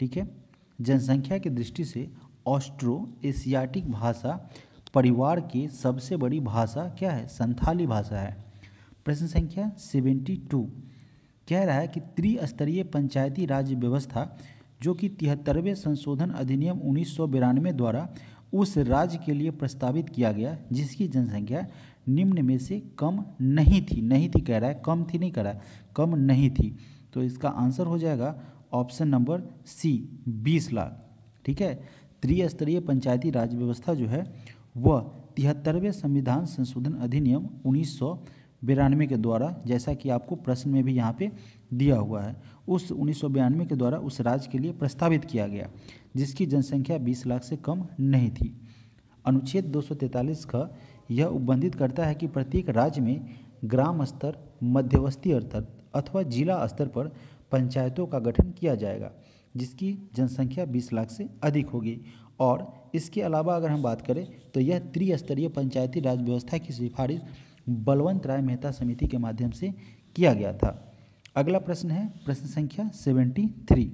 ठीक है जनसंख्या की दृष्टि से ऑस्ट्रो एशियाटिक भाषा परिवार की सबसे बड़ी भाषा क्या है संथाली भाषा है प्रश्न संख्या सेवेंटी टू कह रहा है कि त्रिस्तरीय पंचायती राज व्यवस्था जो कि तिहत्तरवें संशोधन अधिनियम उन्नीस द्वारा उस राज्य के लिए प्रस्तावित किया गया जिसकी जनसंख्या निम्न में से कम नहीं थी नहीं थी कह रहा है कम थी नहीं कह रहा है कम नहीं थी तो इसका आंसर हो जाएगा ऑप्शन नंबर सी बीस लाख ठीक है त्रिस्तरीय पंचायती राज व्यवस्था जो है वह तिहत्तरवें संविधान संशोधन अधिनियम उन्नीस बिरानवे के द्वारा जैसा कि आपको प्रश्न में भी यहाँ पे दिया हुआ है उस उन्नीस के द्वारा उस राज्य के लिए प्रस्तावित किया गया जिसकी जनसंख्या 20 लाख से कम नहीं थी अनुच्छेद 243 का यह उपबंधित करता है कि प्रत्येक राज्य में ग्राम स्तर मध्यवस्ती स्तर अथवा जिला स्तर पर पंचायतों का गठन किया जाएगा जिसकी जनसंख्या बीस लाख से अधिक होगी और इसके अलावा अगर हम बात करें तो यह त्रिस्तरीय पंचायती राज व्यवस्था की सिफारिश बलवंत राय मेहता समिति के माध्यम से किया गया था अगला प्रश्न है प्रश्न संख्या seventy three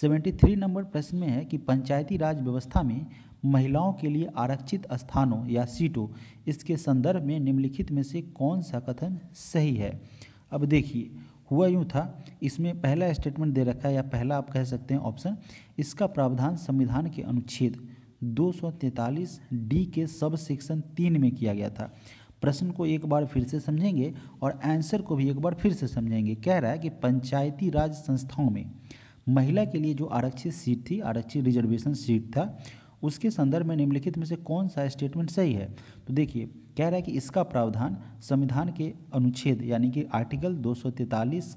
seventy three number प्रश्न में है कि पंचायती राज व्यवस्था में महिलाओं के लिए आरक्षित स्थानों या सीटों इसके संदर्भ में निम्नलिखित में से कौन सा कथन सही है अब देखिए हुआ यूँ था इसमें पहला स्टेटमेंट दे रखा है या पहला आप कह सकते हैं ऑप्शन इसका प्रावधान संविधान के अनुच्छेद 243 डी के सब सेक्शन तीन में किया गया था प्रश्न को एक बार फिर से समझेंगे और आंसर को भी एक बार फिर से समझेंगे कह रहा है कि पंचायती राज संस्थाओं में महिला के लिए जो आरक्षित सीट थी आरक्षित रिजर्वेशन सीट था उसके संदर्भ में निम्नलिखित में से कौन सा स्टेटमेंट सही है तो देखिए कह रहा है कि इसका प्रावधान संविधान के अनुच्छेद यानी कि आर्टिकल 243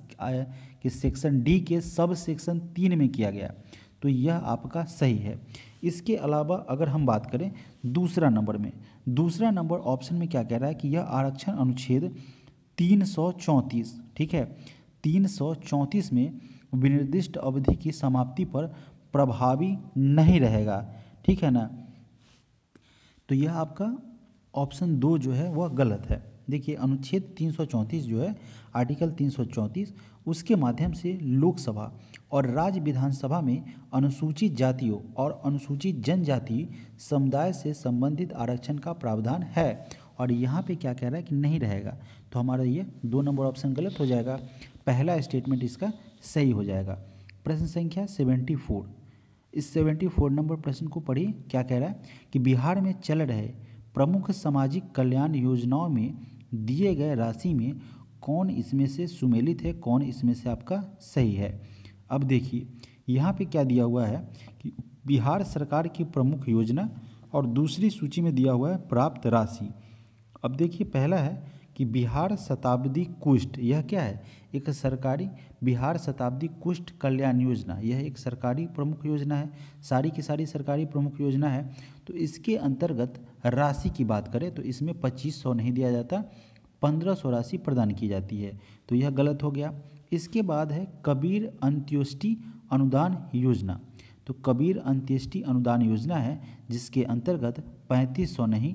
के सेक्शन डी के सब सेक्शन तीन में किया गया तो यह आपका सही है इसके अलावा अगर हम बात करें दूसरा नंबर में दूसरा नंबर ऑप्शन में क्या कह रहा है कि यह आरक्षण अनुच्छेद तीन सौ चौंतीस ठीक है तीन सौ चौंतीस में विनिर्दिष्ट अवधि की समाप्ति पर प्रभावी नहीं रहेगा ठीक है ना तो यह आपका ऑप्शन दो जो है वह गलत है देखिए अनुच्छेद 334 जो है आर्टिकल 334 उसके माध्यम से लोकसभा और राज्य विधानसभा में अनुसूचित जातियों और अनुसूचित जनजाति समुदाय से संबंधित आरक्षण का प्रावधान है और यहाँ पे क्या कह रहा है कि नहीं रहेगा तो हमारा ये दो नंबर ऑप्शन गलत हो जाएगा पहला स्टेटमेंट इसका सही हो जाएगा प्रश्न संख्या सेवेंटी फोर इस सेवेंटी फोर नंबर प्रश्न को पढ़िए क्या कह रहा है कि बिहार में चल रहे प्रमुख सामाजिक कल्याण योजनाओं में दिए गए राशि में कौन इसमें से सुमेलित है कौन इसमें से आपका सही है अब देखिए यहाँ पे क्या दिया हुआ है कि बिहार सरकार की प्रमुख योजना और दूसरी सूची में दिया हुआ है प्राप्त राशि अब देखिए पहला है कि बिहार शताब्दी कुष्ठ यह क्या है एक सरकारी बिहार शताब्दी कुष्ठ कल्याण योजना यह एक सरकारी प्रमुख योजना है सारी की सारी सरकारी प्रमुख योजना है तो इसके अंतर्गत राशि की बात करें तो इसमें पच्चीस सौ नहीं दिया जाता पंद्रह सौ राशि प्रदान की जाती है तो यह गलत हो गया इसके बाद है कबीर अंत्योष्टि अनुदान योजना तो कबीर अंत्येष्टि अनुदान योजना है जिसके अंतर्गत पैंतीस सौ नहीं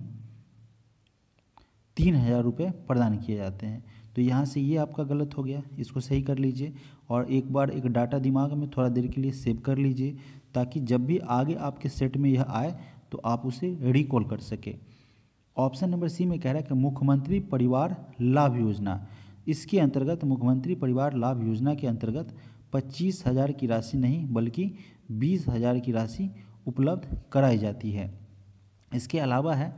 तीन हज़ार रुपये प्रदान किए जाते हैं तो यहाँ से ये आपका गलत हो गया इसको सही कर लीजिए और एक बार एक डाटा दिमाग में थोड़ा देर के लिए सेव कर लीजिए ताकि जब भी आगे आपके सेट में यह आए तो आप उसे रिकॉल कर सकें ऑप्शन नंबर सी में कह रहा है कि मुख्यमंत्री परिवार लाभ योजना इसके अंतर्गत मुख्यमंत्री परिवार लाभ योजना के अंतर्गत पच्चीस हज़ार की राशि नहीं बल्कि बीस हज़ार की राशि उपलब्ध कराई जाती है इसके अलावा है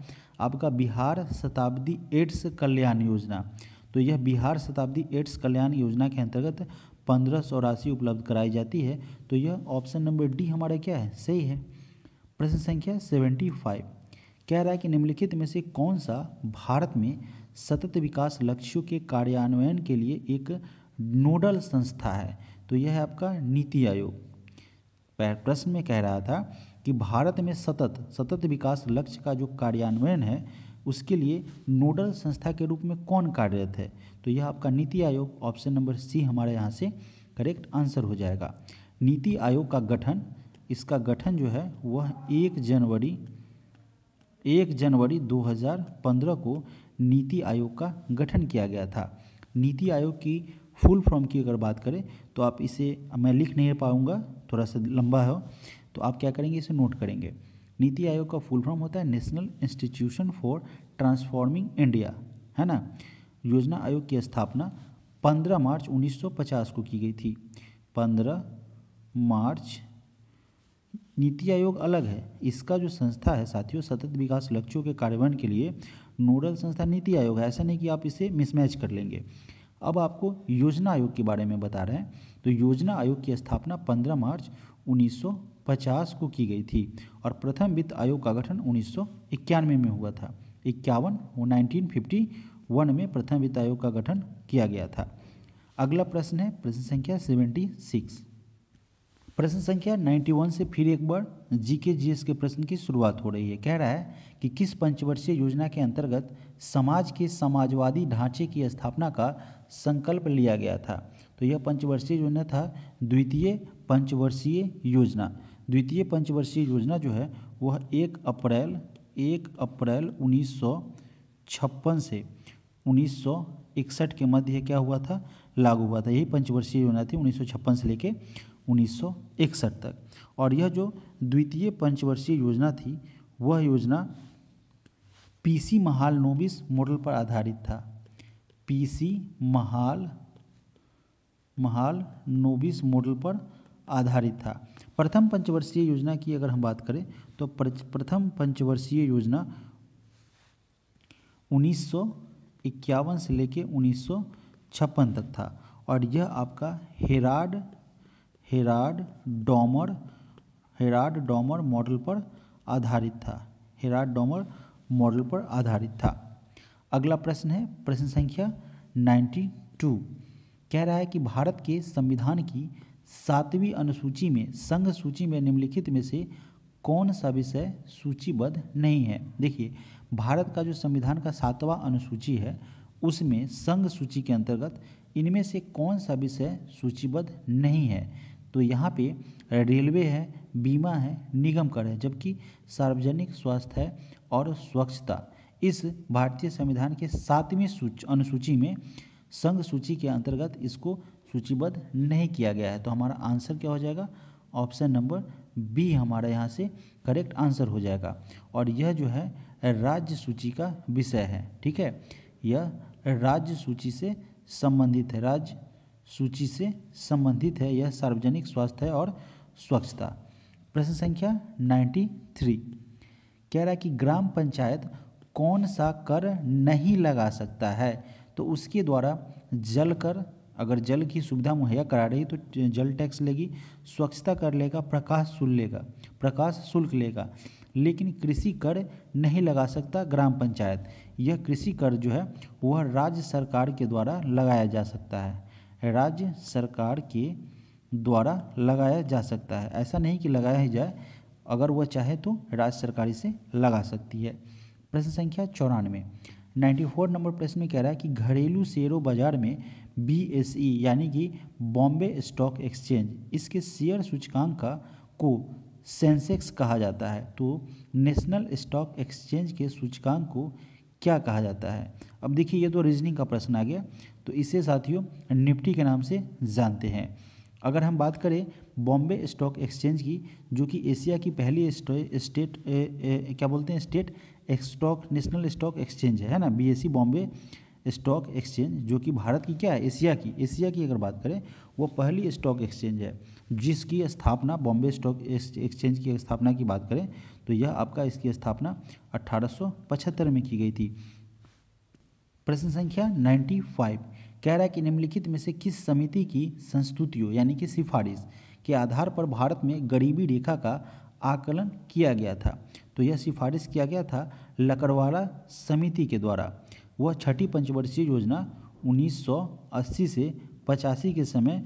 आपका बिहार शताब्दी एड्स कल्याण योजना तो यह बिहार शताब्दी एड्स कल्याण योजना के अंतर्गत पंद्रह सौ राशि उपलब्ध कराई जाती है तो यह ऑप्शन नंबर डी हमारा क्या है सही है प्रश्न संख्या सेवेंटी फाइव कह रहा है कि निम्नलिखित में से कौन सा भारत में सतत विकास लक्ष्यों के कार्यान्वयन के लिए एक नोडल संस्था है तो यह है आपका नीति आयोग प्रश्न में कह रहा था कि भारत में सतत सतत विकास लक्ष्य का जो कार्यान्वयन है उसके लिए नोडल संस्था के रूप में कौन कार्यरत है तो यह आपका नीति आयोग ऑप्शन नंबर सी हमारे यहाँ से करेक्ट आंसर हो जाएगा नीति आयोग का गठन इसका गठन जो है वह एक जनवरी एक जनवरी 2015 को नीति आयोग का गठन किया गया था नीति आयोग की फुल फॉर्म की अगर बात करें तो आप इसे मैं लिख नहीं पाऊँगा थोड़ा सा लंबा है तो आप क्या करेंगे इसे नोट करेंगे नीति आयोग का फुल फॉर्म होता है national institution for transforming India है ना योजना आयोग की स्थापना 15 मार्च 1950 को की गई थी 15 मार्च नीति आयोग अलग है इसका जो संस्था है साथियों सतत विकास लक्ष्यों के कार्यान्वयन के लिए नोडल संस्था नीति आयोग है ऐसा नहीं कि आप इसे मिसमैच कर लेंगे अब आपको योजना आयोग के बारे में बता रहे हैं तो योजना आयोग की स्थापना 15 मार्च 1950 को की गई थी और प्रथम वित्त आयोग का गठन उन्नीस में हुआ था इक्यावन नाइनटीन में प्रथम वित्त आयोग का गठन किया गया था अगला प्रश्न है प्रश्न संख्या सेवेंटी सिक्स प्रश्न संख्या 91 से फिर एक बार जीके जीएस के प्रश्न की शुरुआत हो रही है कह रहा है कि किस पंचवर्षीय योजना के अंतर्गत समाज के समाजवादी ढांचे की स्थापना का संकल्प लिया गया था तो यह पंचवर्षीय योजना था द्वितीय पंचवर्षीय योजना द्वितीय पंचवर्षीय योजना जो है वह एक अप्रैल एक अप्रैल उन्नीस से उन्नीस के मध्य क्या हुआ था लागू हुआ था यही पंचवर्षीय योजना थी उन्नीस से लेकर 1961 तक और यह जो द्वितीय पंचवर्षीय योजना थी वह योजना पीसी महाल नोबिस मॉडल पर आधारित था पीसी महाल महाल नोबिस मॉडल पर आधारित था प्रथम पंचवर्षीय योजना की अगर हम बात करें तो प्रथम पंचवर्षीय योजना उन्नीस से लेकर उन्नीस तक था और यह आपका Harrod Harrod Domar Harrod Domar model पर आधारित था हेराड डॉमर मॉडल पर आधारित था अगला प्रश्न है प्रश्न संख्या 92 कह रहा है कि भारत के संविधान की सातवीं अनुसूची में संघ सूची में निम्नलिखित में से कौन सा विषय सूचीबद्ध नहीं है देखिए भारत का जो संविधान का सातवां अनुसूची है उसमें संघ सूची के अंतर्गत इनमें से कौन सा विषय सूचीबद्ध नहीं है तो यहाँ पे रेलवे है बीमा है निगम कर है जबकि सार्वजनिक स्वास्थ्य है और स्वच्छता इस भारतीय संविधान के सातवीं सूच अनुसूची में संघ सूची के अंतर्गत इसको सूचीबद्ध नहीं किया गया है तो हमारा आंसर क्या हो जाएगा ऑप्शन नंबर बी हमारा यहाँ से करेक्ट आंसर हो जाएगा और यह जो है राज्य सूची का विषय है ठीक है यह राज्य सूची से संबंधित है राज्य सूची से संबंधित है यह सार्वजनिक स्वास्थ्य है और स्वच्छता प्रश्न संख्या 93 कह रहा है कि ग्राम पंचायत कौन सा कर नहीं लगा सकता है तो उसके द्वारा जल कर अगर जल की सुविधा मुहैया करा रही तो जल टैक्स लेगी स्वच्छता कर लेगा प्रकाश शुल्क लेगा प्रकाश शुल्क लेगा लेकिन कृषि कर नहीं लगा सकता ग्राम पंचायत यह कृषि कर जो है वह राज्य सरकार के द्वारा लगाया जा सकता है राज्य सरकार के द्वारा लगाया जा सकता है ऐसा नहीं कि लगाया ही जाए अगर वह चाहे तो राज्य सरकार इसे लगा सकती है प्रश्न संख्या चौरानवे नाइन्टी फोर नंबर प्रश्न में कह रहा है कि घरेलू शेयरों बाजार में बी e यानी कि बॉम्बे स्टॉक एक्सचेंज इसके शेयर सूचकांक का को सेंसेक्स कहा जाता है तो नेशनल स्टॉक एक्सचेंज के सूचकांक को क्या कहा जाता है अब देखिए ये तो रीजनिंग का प्रश्न आ गया तो इसे साथियों निफ्टी के नाम से जानते हैं अगर हम बात करें बॉम्बे स्टॉक एक्सचेंज की जो कि एशिया की पहली स्टेट क्या बोलते हैं state stock national stock exchange है ना बी बॉम्बे स्टॉक एक्सचेंज जो कि भारत की क्या है एशिया की एशिया की अगर बात करें वो पहली स्टॉक एक्सचेंज है जिसकी स्थापना बॉम्बे स्टॉक एक्सचेंज की स्थापना की बात करें तो यह आपका इसकी स्थापना 1875 में की गई थी प्रश्न संख्या 95 कह रहा है कि निम्नलिखित में से किस समिति की संस्तुतियों यानी कि सिफारिश के आधार पर भारत में गरीबी रेखा का आकलन किया गया था तो यह सिफारिश किया गया था लकड़वाला समिति के द्वारा वह छठी पंचवर्षीय योजना 1980 से पचासी के समय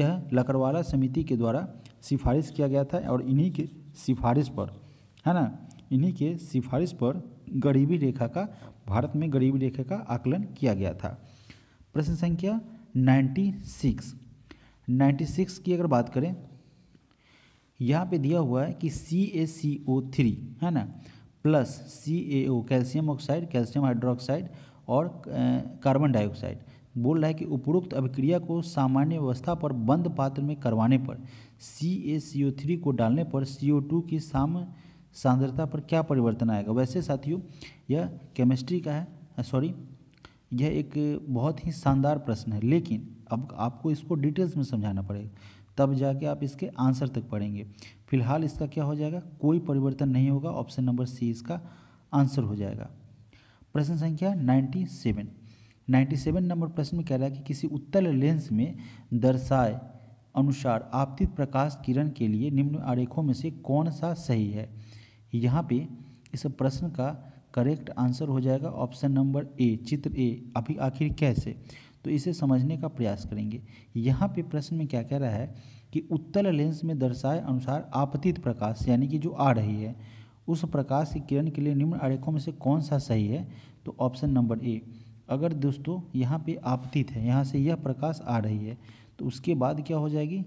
यह लकड़वाला समिति के द्वारा सिफारिश किया गया था और इन्हीं के सिफारिश पर है ना इन्हीं के सिफारिश पर गरीबी रेखा का भारत में गरीबी रेखा का आकलन किया गया था प्रश्न संख्या 96 96 की अगर बात करें यहाँ पे दिया हुआ है कि सी ए सी ओ थ्री है ना plus C A O calcium oxide calcium hydroxide और कार्बन डाइऑक्साइड बोल रहा है कि उपरोक्त अभिक्रिया को सामान्य अवस्था पर बंद पात्र में करवाने पर सी ए सी ओ थ्री को डालने पर सी ओ टू की साम सांद्रता पर क्या परिवर्तन आएगा वैसे साथियों यह केमिस्ट्री का है सॉरी यह एक बहुत ही शानदार प्रश्न है लेकिन अब आपको इसको डिटेल्स में समझाना पड़ेगा तब जाके आप इसके आंसर तक पढ़ेंगे फिलहाल इसका क्या हो जाएगा कोई परिवर्तन नहीं होगा ऑप्शन नंबर सी इसका आंसर हो जाएगा प्रश्न संख्या ninety seven ninety seven number प्रश्न में कह रहा है कि किसी उत्तल लेंस में दर्शाए अनुसार आपतित प्रकाश किरण के लिए निम्न आरेखों में से कौन सा सही है यहाँ पे इस प्रश्न का करेक्ट आंसर हो जाएगा ऑप्शन नंबर ए चित्र ए अभी आखिर कैसे तो इसे समझने का प्रयास करेंगे यहाँ पे प्रश्न में क्या कह रहा है कि उत्तल लेंस में दर्शाए अनुसार आपतित प्रकाश यानी कि जो आ रही है उस प्रकाश की किरण के लिए निम्न आरेखों में से कौन सा सही है तो ऑप्शन नंबर ए अगर दोस्तों यहाँ पे आपतित है यहाँ से यह प्रकाश आ रही है तो उसके बाद क्या हो जाएगी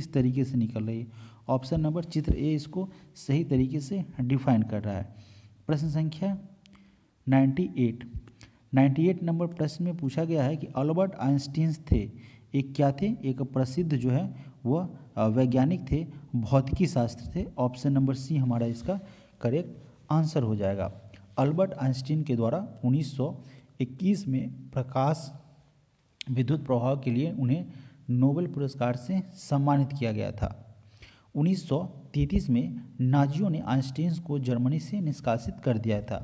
इस तरीके से निकल रही है ऑप्शन नंबर चित्र ए इसको सही तरीके से डिफाइन कर रहा है प्रश्न संख्या 98 98 नंबर प्रश्न में पूछा गया है कि अल्बर्ट आइंस्टीन थे एक क्या थे एक प्रसिद्ध जो है वह वैज्ञानिक थे भौतिकी शास्त्र थे ऑप्शन नंबर सी हमारा इसका करेक्ट आंसर हो जाएगा अल्बर्ट आइंस्टीन के द्वारा 1921 में प्रकाश विद्युत प्रभाव के लिए उन्हें नोबेल पुरस्कार से सम्मानित किया गया था 1933 में नाजियों ने आइंस्टीन को जर्मनी से निष्कासित कर दिया था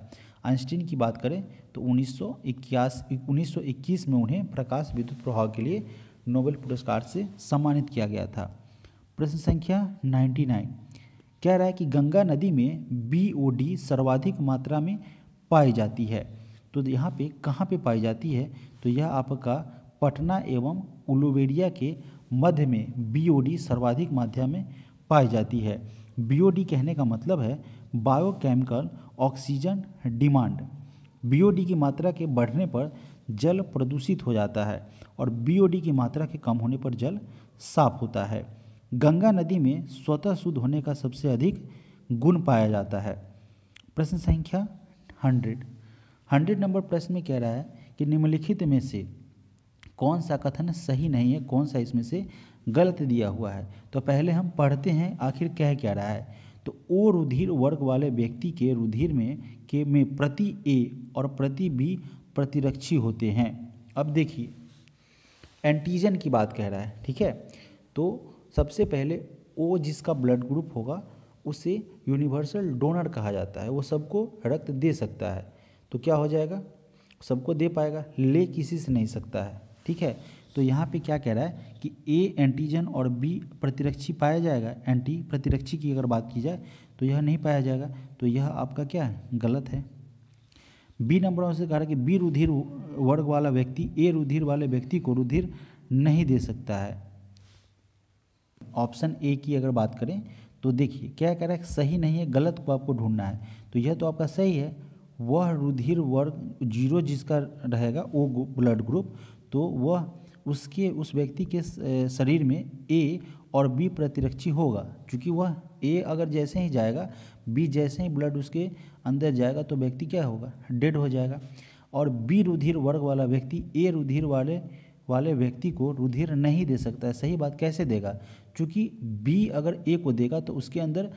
आइंस्टीन की बात करें तो उन्नीस सौ में उन्हें प्रकाश विद्युत प्रभाव के लिए नोबेल पुरस्कार से सम्मानित किया गया था प्रश्न संख्या 99 कह रहा है कि गंगा नदी में बी सर्वाधिक मात्रा में पाई जाती है तो यहाँ पे कहाँ पे पाई जाती है तो यह आपका पटना एवं उलुवेड़िया के मध्य में बी सर्वाधिक मात्रा में पाई जाती है बीओडी कहने का मतलब है बायोकेमिकल ऑक्सीजन डिमांड बीओडी की मात्रा के बढ़ने पर जल प्रदूषित हो जाता है और बीओडी की मात्रा के कम होने पर जल साफ होता है गंगा नदी में स्वतः शुद्ध होने का सबसे अधिक गुण पाया जाता है प्रश्न संख्या हंड्रेड हंड्रेड नंबर प्रश्न में कह रहा है कि निम्नलिखित में से कौन सा कथन सही नहीं है कौन सा इसमें से गलत दिया हुआ है तो पहले हम पढ़ते हैं आखिर कह क्या रहा है तो ओ रुधिर वर्ग वाले व्यक्ति के रुधिर में के में प्रति ए और प्रति बी प्रतिरक्षी होते हैं अब देखिए एंटीजन की बात कह रहा है ठीक है तो सबसे पहले ओ जिसका ब्लड ग्रुप होगा उसे यूनिवर्सल डोनर कहा जाता है वो सबको रक्त दे सकता है तो क्या हो जाएगा सबको दे पाएगा ले किसी से नहीं सकता है ठीक है तो यहाँ पे क्या कह रहा है कि ए एंटीजन और बी प्रतिरक्षी पाया जाएगा एंटी प्रतिरक्षी की अगर बात की जाए तो यह नहीं पाया जाएगा तो यह आपका क्या है गलत है बी नंबर से कह रहा है कि बी रुधिर वर्ग वाला व्यक्ति ए रुधिर वाले व्यक्ति को रुधिर नहीं दे सकता है ऑप्शन ए की अगर बात करें तो देखिए क्या कह रहा है सही नहीं है गलत को आपको ढूंढना है तो यह तो आपका सही है वह रुधिर वर्ग जीरो जिसका रहेगा ओ ब्लड ग्रुप तो वह उसके उस व्यक्ति के शरीर में ए और बी प्रतिरक्षी होगा क्योंकि वह ए अगर जैसे ही जाएगा बी जैसे ही ब्लड उसके अंदर जाएगा तो व्यक्ति क्या होगा डेड हो जाएगा और बी रुधिर वर्ग वाला व्यक्ति ए रुधिर वाले वाले व्यक्ति को रुधिर नहीं दे सकता है सही बात कैसे देगा क्योंकि बी अगर ए को देगा तो उसके अंदर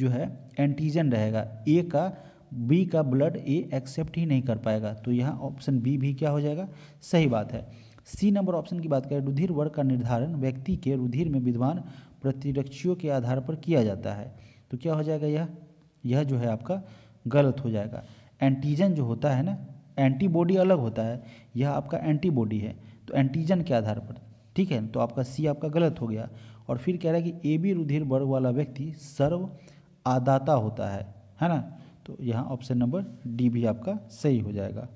जो है एंटीजन रहेगा ए का बी का ब्लड ए एक्सेप्ट ही नहीं कर पाएगा तो यहाँ ऑप्शन बी भी क्या हो जाएगा सही बात है सी नंबर ऑप्शन की बात करें रुधिर वर्ग का निर्धारण व्यक्ति के रुधिर में विद्वान प्रतिरक्षियों के आधार पर किया जाता है तो क्या हो जाएगा यह यह जो है आपका गलत हो जाएगा एंटीजन जो होता है ना एंटीबॉडी अलग होता है यह आपका एंटीबॉडी है तो एंटीजन के आधार पर ठीक है तो आपका सी आपका गलत हो गया और फिर कह रहा है कि ए बी रुधिर वर्ग वाला व्यक्ति सर्व आदाता होता है है ना तो यहाँ ऑप्शन नंबर डी भी आपका सही हो जाएगा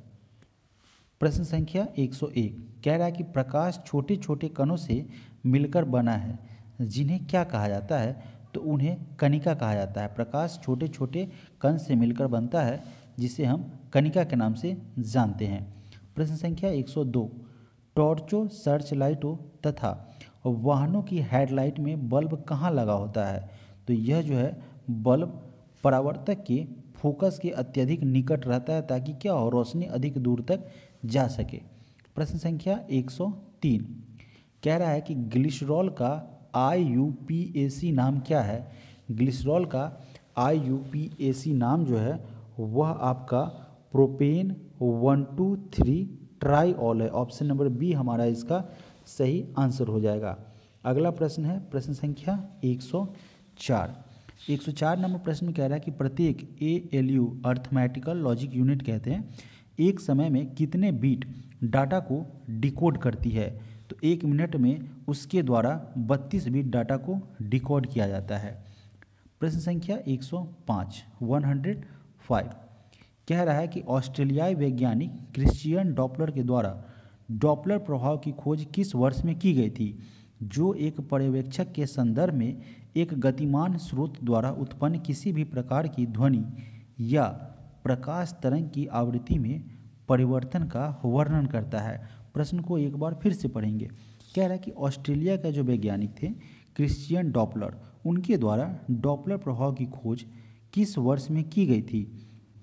प्रश्न संख्या 101 कह रहा है कि प्रकाश छोटे छोटे कणों से मिलकर बना है जिन्हें क्या कहा जाता है तो उन्हें कणिका कहा जाता है प्रकाश छोटे छोटे कण से मिलकर बनता है जिसे हम कणिका के नाम से जानते हैं प्रश्न संख्या 102 टॉर्चों सर्च लाइटों तथा वाहनों की हेडलाइट में बल्ब कहाँ लगा होता है तो यह जो है बल्ब परावर्तक के फोकस के अत्यधिक निकट रहता है ताकि क्या हो रोशनी अधिक दूर तक जा सके प्रश्न संख्या 103 कह रहा है कि ग्लिसरॉल का आई यू पी ए सी नाम क्या है ग्लिसरॉल का आई यू पी ए सी नाम जो है वह आपका propane one two three triol है ऑप्शन नंबर बी हमारा इसका सही आंसर हो जाएगा अगला प्रश्न है प्रश्न संख्या 104 104 नंबर प्रश्न में कह रहा है कि प्रत्येक A L U arithmetical logic unit कहते हैं एक समय में कितने बीट डाटा को डिकोड करती है तो एक मिनट में उसके द्वारा 32 बीट डाटा को डिकोड किया जाता है प्रश्न संख्या 105 105 कह रहा है कि ऑस्ट्रेलियाई वैज्ञानिक क्रिश्चियन डॉपलर के द्वारा डॉपलर प्रभाव की खोज किस वर्ष में की गई थी जो एक पर्यवेक्षक के संदर्भ में एक गतिमान स्रोत द्वारा उत्पन्न किसी भी प्रकार की ध्वनि या प्रकाश तरंग की आवृत्ति में परिवर्तन का वर्णन करता है प्रश्न को एक बार फिर से पढ़ेंगे कह रहा है कि ऑस्ट्रेलिया का जो वैज्ञानिक थे क्रिश्चियन डॉपलर उनके द्वारा डॉपलर प्रभाव की खोज किस वर्ष में की गई थी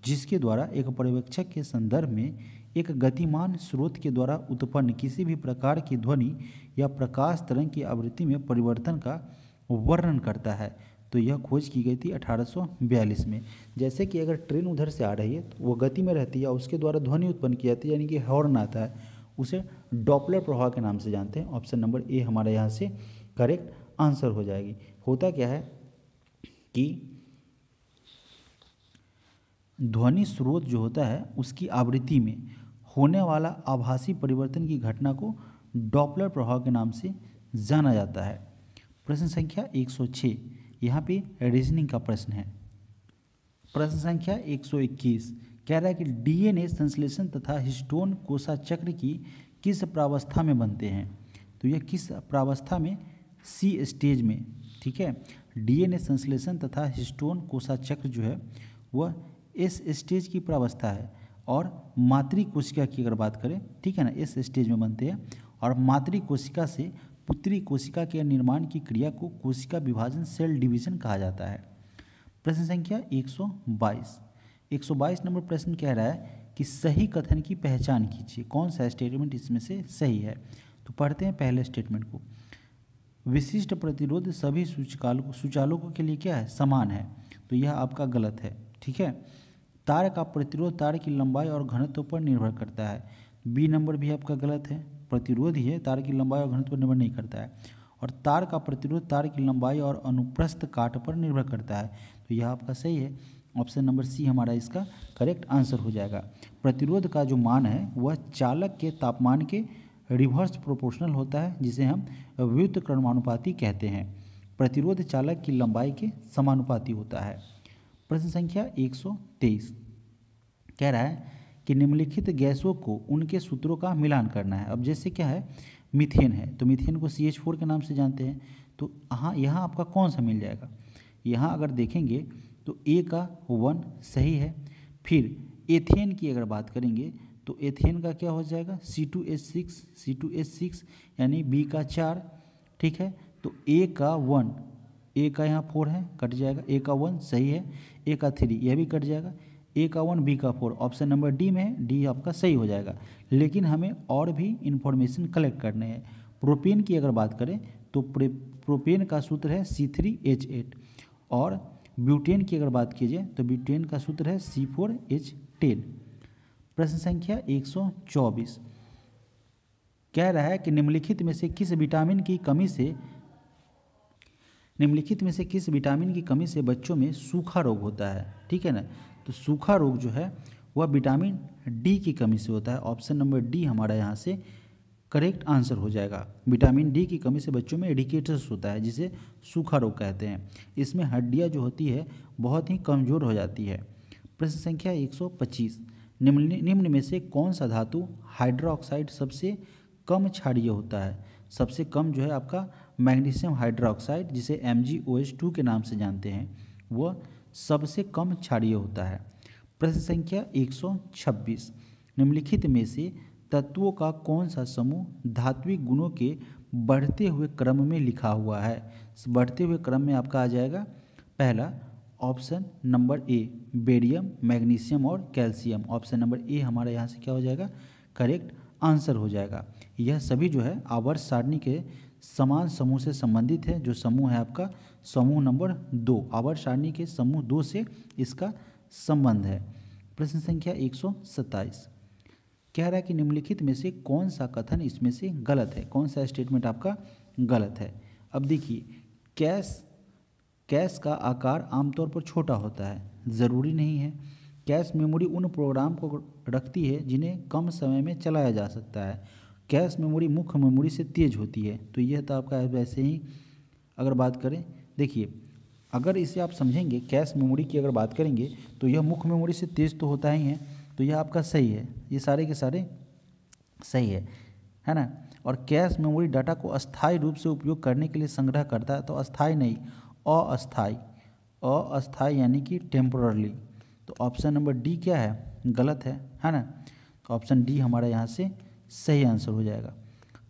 जिसके द्वारा एक पर्यवेक्षक के संदर्भ में एक गतिमान स्रोत के द्वारा उत्पन्न किसी भी प्रकार की ध्वनि या प्रकाश तरंग की आवृत्ति में परिवर्तन का वर्णन करता है तो यह खोज की गई थी 1842 में जैसे कि अगर ट्रेन उधर से आ रही है तो वह गति में रहती है उसके द्वारा ध्वनि उत्पन्न की जाती है यानी कि हॉर्न आता है उसे डॉपलर प्रभाव के नाम से जानते हैं ऑप्शन नंबर ए हमारे यहाँ से करेक्ट आंसर हो जाएगी होता क्या है कि ध्वनि स्रोत जो होता है उसकी आवृत्ति में होने वाला आभासी परिवर्तन की घटना को डॉपलर प्रभाव के नाम से जाना जाता है प्रश्न संख्या 106 यहाँ पे रीजनिंग का प्रश्न है प्रश्न संख्या 121 कह रहा है कि डीएनए संश्लेषण तथा हिस्टोन कोशा चक्र की किस प्रावस्था में बनते हैं तो यह किस प्रावस्था में सी स्टेज में ठीक है डीएनए संश्लेषण तथा हिस्टोन कोशा चक्र जो है वह एस स्टेज की प्रावस्था है और मातृ कोशिका की अगर बात करें ठीक है ना एस स्टेज में बनते हैं और मातृ कोशिका से पुत्री कोशिका के निर्माण की क्रिया को कोशिका विभाजन सेल डिवीजन कहा जाता है प्रश्न संख्या 122 122 नंबर प्रश्न कह रहा है कि सही कथन की पहचान कीजिए कौन सा स्टेटमेंट इसमें से सही है तो पढ़ते हैं पहले स्टेटमेंट को विशिष्ट प्रतिरोध सभी सूचकालों सुचालकों के लिए क्या है समान है तो यह आपका गलत है ठीक है तार का प्रतिरोध तार की लंबाई और घनत्व पर निर्भर करता है बी नंबर भी आपका गलत है प्रतिरोध ही है तार की लंबाई और घनत्व पर निर्भर नहीं करता है और तार का प्रतिरोध तार की लंबाई और अनुप्रस्थ काट पर निर्भर करता है तो यह आपका सही है ऑप्शन नंबर सी हमारा इसका करेक्ट आंसर हो जाएगा प्रतिरोध का जो मान है वह चालक के तापमान के रिवर्स प्रोपोर्शनल होता है जिसे हम व्युत क्रमानुपाती कहते हैं प्रतिरोध चालक की लंबाई के समानुपाती होता है प्रश्न संख्या 123 कह रहा है कि निम्नलिखित गैसों को उनके सूत्रों का मिलान करना है अब जैसे क्या है मिथेन है तो मिथेन को सी एच फोर के नाम से जानते हैं तो हाँ यहाँ आपका कौन सा मिल जाएगा यहाँ अगर देखेंगे तो ए का वन सही है फिर एथेन की अगर बात करेंगे तो एथेन का क्या हो जाएगा C two H six C two H six यानी बी का चार ठीक है तो ए का वन ए का यहाँ फोर है कट जाएगा ए का वन सही है ए का थ्री यह भी कट जाएगा ए का वन बी का फोर ऑप्शन नंबर डी में डी आपका सही हो जाएगा लेकिन हमें और भी इन्फॉर्मेशन कलेक्ट करने हैं प्रोपेन की अगर बात करें तो प्रोपेन का सूत्र है सी थ्री एच एट और ब्यूटेन की अगर बात कीजिए तो ब्यूटेन का सूत्र है सी फोर एच टेन प्रश्न संख्या एक सौ चौबीस कह रहा है कि निम्नलिखित में से किस विटामिन की कमी से निम्नलिखित में से किस विटामिन की कमी से बच्चों में सूखा रोग होता है ठीक है ना तो सूखा रोग जो है वह विटामिन डी की कमी से होता है ऑप्शन नंबर डी हमारा यहाँ से करेक्ट आंसर हो जाएगा विटामिन डी की कमी से बच्चों में एडिकेटस होता है जिसे सूखा रोग कहते हैं इसमें हड्डियाँ जो होती है बहुत ही कमज़ोर हो जाती है प्रश्न संख्या 125 निम्न निम्न में से कौन सा धातु हाइड्रोक्साइड सबसे कम क्षारिय होता है सबसे कम जो है आपका मैग्नीशियम हाइड्रोक्साइड जिसे एम के नाम से जानते हैं वह सबसे कम क्षारीय होता है प्रश्न संख्या 126 निम्नलिखित में से तत्वों का कौन सा समूह धात्विक गुणों के बढ़ते हुए क्रम में लिखा हुआ है बढ़ते हुए क्रम में आपका आ जाएगा पहला option number A barium magnesium और कैल्शियम ऑप्शन नंबर ए हमारा यहाँ से क्या हो जाएगा करेक्ट आंसर हो जाएगा यह सभी जो है आवर्त सारणी के समान समूह से संबंधित है जो समूह है आपका समूह नंबर दो आवर सारणी के समूह दो से इसका संबंध है प्रश्न संख्या एक कह रहा है कि निम्नलिखित में से कौन सा कथन इसमें से गलत है कौन सा स्टेटमेंट आपका गलत है अब देखिए कैश कैश का आकार आमतौर पर छोटा होता है ज़रूरी नहीं है कैश मेमोरी उन प्रोग्राम को रखती है जिन्हें कम समय में चलाया जा सकता है कैश मेमोरी मुख्य मेमोरी से तेज़ होती है तो यह तो आपका वैसे ही अगर बात करें देखिए अगर इसे आप समझेंगे कैश मेमोरी की अगर बात करेंगे तो यह मुख्य मेमोरी से तेज़ तो होता ही है तो यह आपका सही है ये सारे के सारे सही है है ना और कैश मेमोरी डाटा को अस्थायी रूप से उपयोग करने के लिए संग्रह करता है तो अस्थाई नहीं अस्थाई अस्थाई यानी कि टेम्पोरली तो ऑप्शन नंबर डी क्या है गलत है है ना तो ऑप्शन डी हमारा यहाँ से सही आंसर हो जाएगा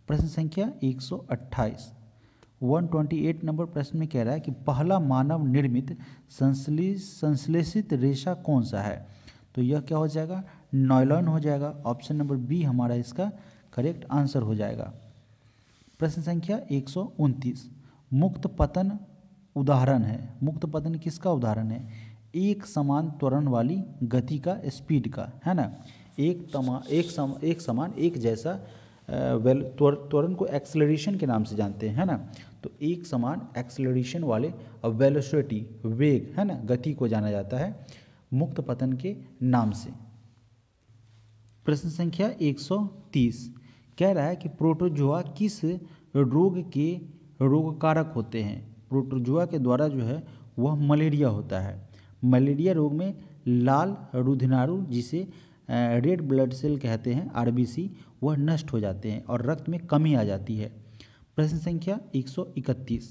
प्रश्न संख्या एक सौ अट्ठाईस 128 नंबर प्रश्न में कह रहा है कि पहला मानव निर्मित संश्लेषित रेशा कौन सा है तो यह क्या हो जाएगा नॉयलॉन हो जाएगा ऑप्शन नंबर बी हमारा इसका करेक्ट आंसर हो जाएगा प्रश्न संख्या एक मुक्त पतन उदाहरण है मुक्त पतन किसका उदाहरण है एक समान त्वरण वाली गति का स्पीड का है ना एक तमा एक सम एक समान एक जैसा वेल त्वरण को एक्सलरेशन के नाम से जानते हैं है ना तो एक समान एक्सलरेशन वाले वेलोसिटी वेग है ना गति को जाना जाता है मुक्त पतन के नाम से प्रश्न संख्या 130 कह रहा है कि प्रोटोजोआ किस रोग के रोगकारक होते हैं प्रोटोजोआ के द्वारा जो है वह मलेरिया होता है मलेरिया रोग में लाल रुधिनारु जिसे रेड ब्लड सेल कहते हैं आरबीसी वह नष्ट हो जाते हैं और रक्त में कमी आ जाती है प्रश्न संख्या 131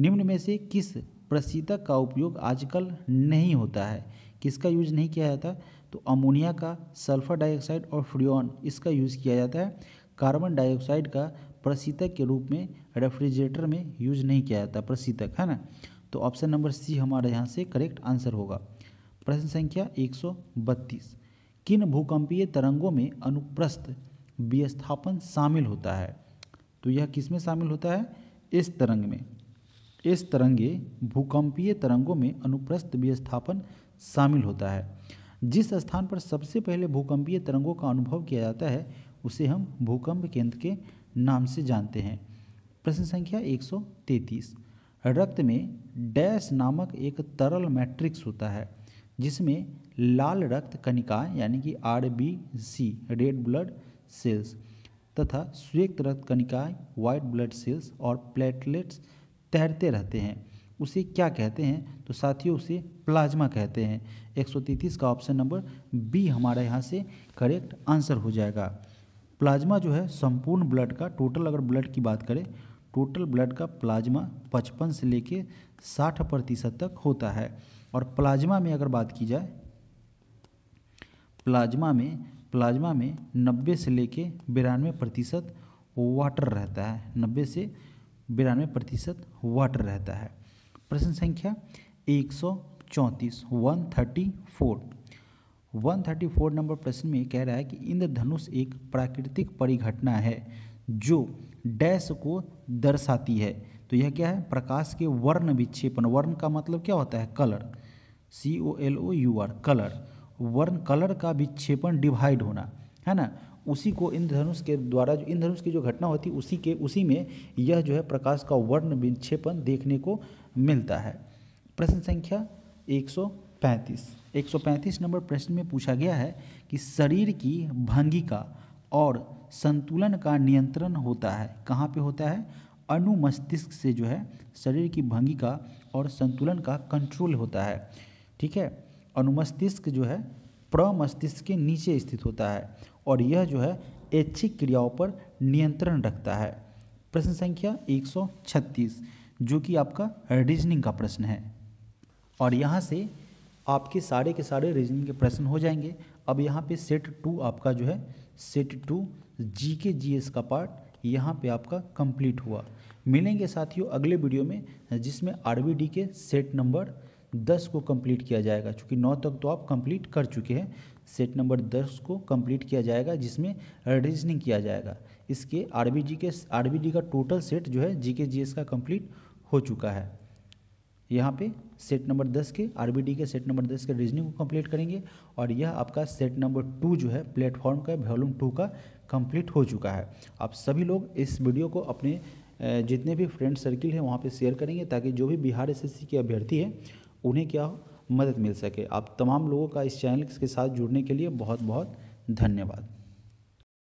निम्न में से किस प्रशीतक का उपयोग आजकल नहीं होता है किसका यूज नहीं किया जाता तो अमोनिया का सल्फर डाइऑक्साइड और फ्रियन इसका यूज़ किया जाता है कार्बन डाइऑक्साइड का प्रशीतक के रूप में रेफ्रिजरेटर में यूज नहीं किया जाता प्रशीतक है ना तो ऑप्शन नंबर सी हमारे यहाँ से करेक्ट आंसर होगा प्रश्न संख्या 132 किन भूकंपीय तरंगों में अनुप्रस्थ विस्थापन शामिल होता है तो यह किस में शामिल होता है इस तरंग में इस तरंगे भूकंपीय तरंगों में अनुप्रस्थ विस्थापन शामिल होता है जिस स्थान पर सबसे पहले भूकंपीय तरंगों का अनुभव किया जाता है उसे हम भूकंप केंद्र के नाम से जानते हैं प्रश्न संख्या 133 रक्त में डैश नामक एक तरल मैट्रिक्स होता है जिसमें लाल रक्त कणिकाएं यानी कि R B C red blood cells तथा श्वेत रक्त कणिकाएँ व्हाइट ब्लड सेल्स और प्लेटलेट्स तैरते रहते हैं उसे क्या कहते हैं तो साथियों उसे प्लाज्मा कहते हैं एक का ऑप्शन नंबर बी हमारा यहाँ से करेक्ट आंसर हो जाएगा प्लाज्मा जो है संपूर्ण ब्लड का टोटल अगर ब्लड की बात करें टोटल ब्लड का प्लाज्मा पचपन से लेके साठ प्रतिशत तक होता है और प्लाज्मा में अगर बात की जाए प्लाज्मा में प्लाज्मा में 90 से लेके बिरानवे प्रतिशत वाटर रहता है 90 से बिरानवे प्रतिशत वाटर रहता है प्रश्न संख्या एक सौ चौंतीस one thirty four one thirty four number प्रश्न में कह रहा है कि इंद्रधनुष एक प्राकृतिक परिघटना है जो डैश को दर्शाती है तो यह क्या है प्रकाश के वर्ण विक्षेपण वर्ण का मतलब क्या होता है colour C O L O U R colour वर्ण कलर का विक्षेपण डिवाइड होना है ना उसी को इंद्रधनुष के द्वारा जो इंद्रधनुष की जो घटना होती उसी के उसी में यह जो है प्रकाश का वर्ण विक्षेपण देखने को मिलता है प्रश्न संख्या 135 135 नंबर प्रश्न में पूछा गया है कि शरीर की भंगिका और संतुलन का नियंत्रण होता है कहाँ पे होता है अनुमस्तिष्क से जो है शरीर की भंगिका और संतुलन का कंट्रोल होता है ठीक है अनुमस्तिष्क जो है प्रमस्तिष्क के नीचे स्थित होता है और यह जो है ऐच्छिक क्रियाओं पर नियंत्रण रखता है प्रश्न संख्या 136 जो कि आपका रीजनिंग का प्रश्न है और यहाँ से आपके सारे के सारे रीजनिंग के प्रश्न हो जाएंगे अब यहाँ पे सेट टू आपका जो है सेट टू जी के जी एस का पार्ट यहाँ पे आपका कंप्लीट हुआ मिलेंगे साथियों अगले वीडियो में जिसमें आर के सेट नंबर दस को कंप्लीट किया जाएगा चूँकि नौ तक तो आप कंप्लीट कर चुके हैं सेट नंबर दस को कंप्लीट किया जाएगा जिसमें रीजनिंग किया जाएगा इसके आर के आर का टोटल सेट जो है जी के जी का कंप्लीट हो चुका है यहाँ पे सेट नंबर दस के आर के सेट नंबर दस के रीजनिंग को कंप्लीट करेंगे और यह आपका सेट नंबर टू जो है प्लेटफॉर्म का वॉल्यूम टू का कंप्लीट हो चुका है आप सभी लोग इस वीडियो को अपने जितने भी फ्रेंड सर्किल हैं वहाँ पे शेयर करेंगे ताकि जो भी बिहार एसएससी के अभ्यर्थी हैं उन्हें क्या हो मदद मिल सके आप तमाम लोगों का इस चैनल के साथ जुड़ने के लिए बहुत बहुत धन्यवाद